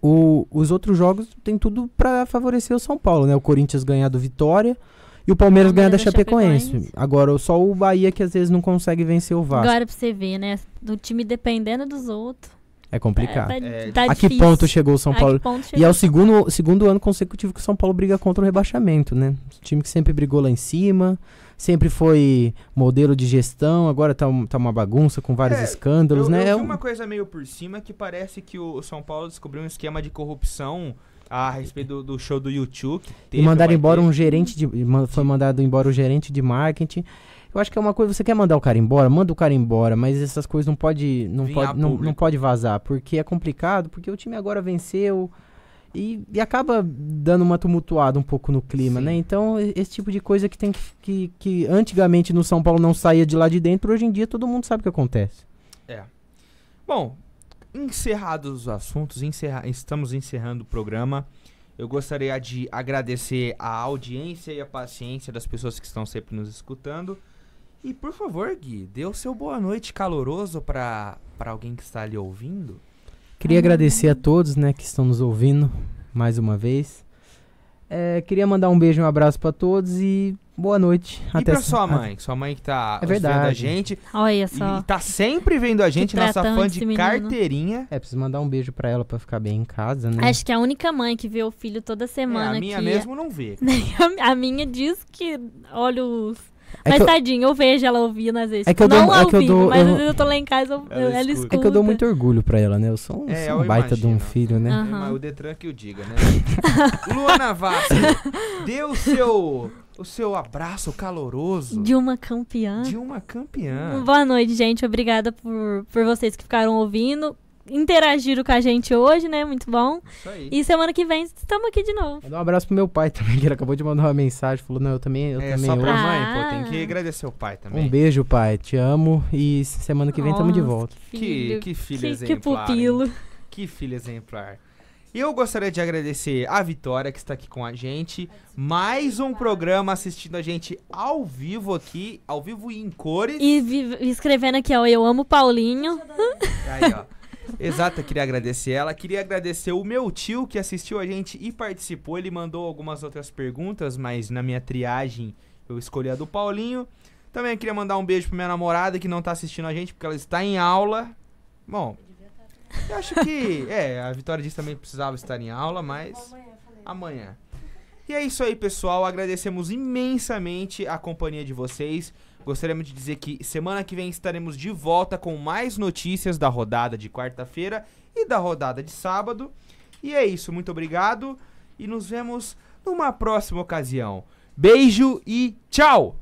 o, os outros jogos tem tudo para favorecer o São Paulo, né? O Corinthians ganhar do Vitória e o Palmeiras, ganhar da Chapecoense. Chapecoense. Agora, só o Bahia que às vezes não consegue vencer o Vasco. Agora pra você ver, né? Do time dependendo dos outros. É complicado. É, tá, tá, tá a difícil. que ponto chegou o São Paulo? E é o segundo, segundo ano consecutivo que o São Paulo briga contra o rebaixamento, né? O time que sempre brigou lá em cima, sempre foi modelo de gestão, agora tá, tá uma bagunça com vários é, escândalos, eu, né? Eu é uma coisa meio por cima que parece que o, São Paulo descobriu um esquema de corrupção a respeito do, do show do YouTube. e mandaram embora um gerente de. Foi mandado embora o gerente de marketing. Eu acho que é uma coisa, você quer mandar o cara embora, manda o cara embora, mas essas coisas não pode, não pode, não, não, pode vazar, porque é complicado, porque o time agora venceu e, e acaba dando uma tumultuada um pouco no clima, Sim. né? Então, esse tipo de coisa que tem que, que, que antigamente no São Paulo não saía de lá de dentro, hoje em dia todo mundo sabe o que acontece. É. Bom, encerrados os assuntos, encerra, estamos encerrando o programa. Eu gostaria de agradecer a audiência e a paciência das pessoas que estão sempre nos escutando. E por favor, Gui, dê o seu boa noite caloroso para alguém que está ali ouvindo. Queria agradecer a todos né, que estão nos ouvindo mais uma vez. É, queria mandar um beijo, um abraço para todos e boa noite. E até pra sua mãe, que sua mãe que tá é vendo a gente. Olha só. E tá sempre vendo a gente, nossa fã de carteirinha. É, preciso mandar um beijo pra ela pra ficar bem em casa, né? Acho que é a única mãe que vê o filho toda semana. É, a minha mesmo não vê. *laughs* a minha diz que olha os é mas eu... tadinho, eu vejo ela ouvindo às vezes. É que eu tipo, não dou, é ao é que vivo, dou, mas às vezes eu tô lá em casa, ela, ela escuta. É que eu dou muito orgulho pra ela, né? Eu sou um, é, sou um baita de um filho, né? Uhum. Mas o Detran que o diga, né? *laughs* Luana Vasco, dê o seu o seu abraço caloroso. De uma campeã. De uma campeã. Boa noite, gente. Obrigada por, por vocês que ficaram ouvindo interagiram com a gente hoje, né? Muito bom. Isso aí. E semana que vem estamos aqui de novo. Mandar um abraço pro meu pai também, que ele acabou de mandar uma mensagem. Falou, não, eu também. Eu é, também só pra hoje. mãe, pô, tem que ah. agradecer o pai também. Um beijo, pai. Te amo. E semana que vem estamos de volta. Que filho, que, que filho que, exemplar. Que pupilo. Hein? Que filho exemplar. Eu gostaria de agradecer a Vitória que está aqui com a gente. Mais um programa assistindo a gente ao vivo aqui, ao vivo e em cores. E escrevendo aqui, ó, eu amo Paulinho. Aí, ó. Exato, queria agradecer ela. Queria agradecer o meu tio que assistiu a gente e participou. Ele mandou algumas outras perguntas, mas na minha triagem eu escolhi a do Paulinho. Também queria mandar um beijo pra minha namorada que não tá assistindo a gente, porque ela está em aula. Bom, eu acho que. É, a Vitória disse também que precisava estar em aula, mas. Amanhã. E é isso aí, pessoal. Agradecemos imensamente a companhia de vocês. Gostaríamos de dizer que semana que vem estaremos de volta com mais notícias da rodada de quarta-feira e da rodada de sábado. E é isso, muito obrigado e nos vemos numa próxima ocasião. Beijo e tchau!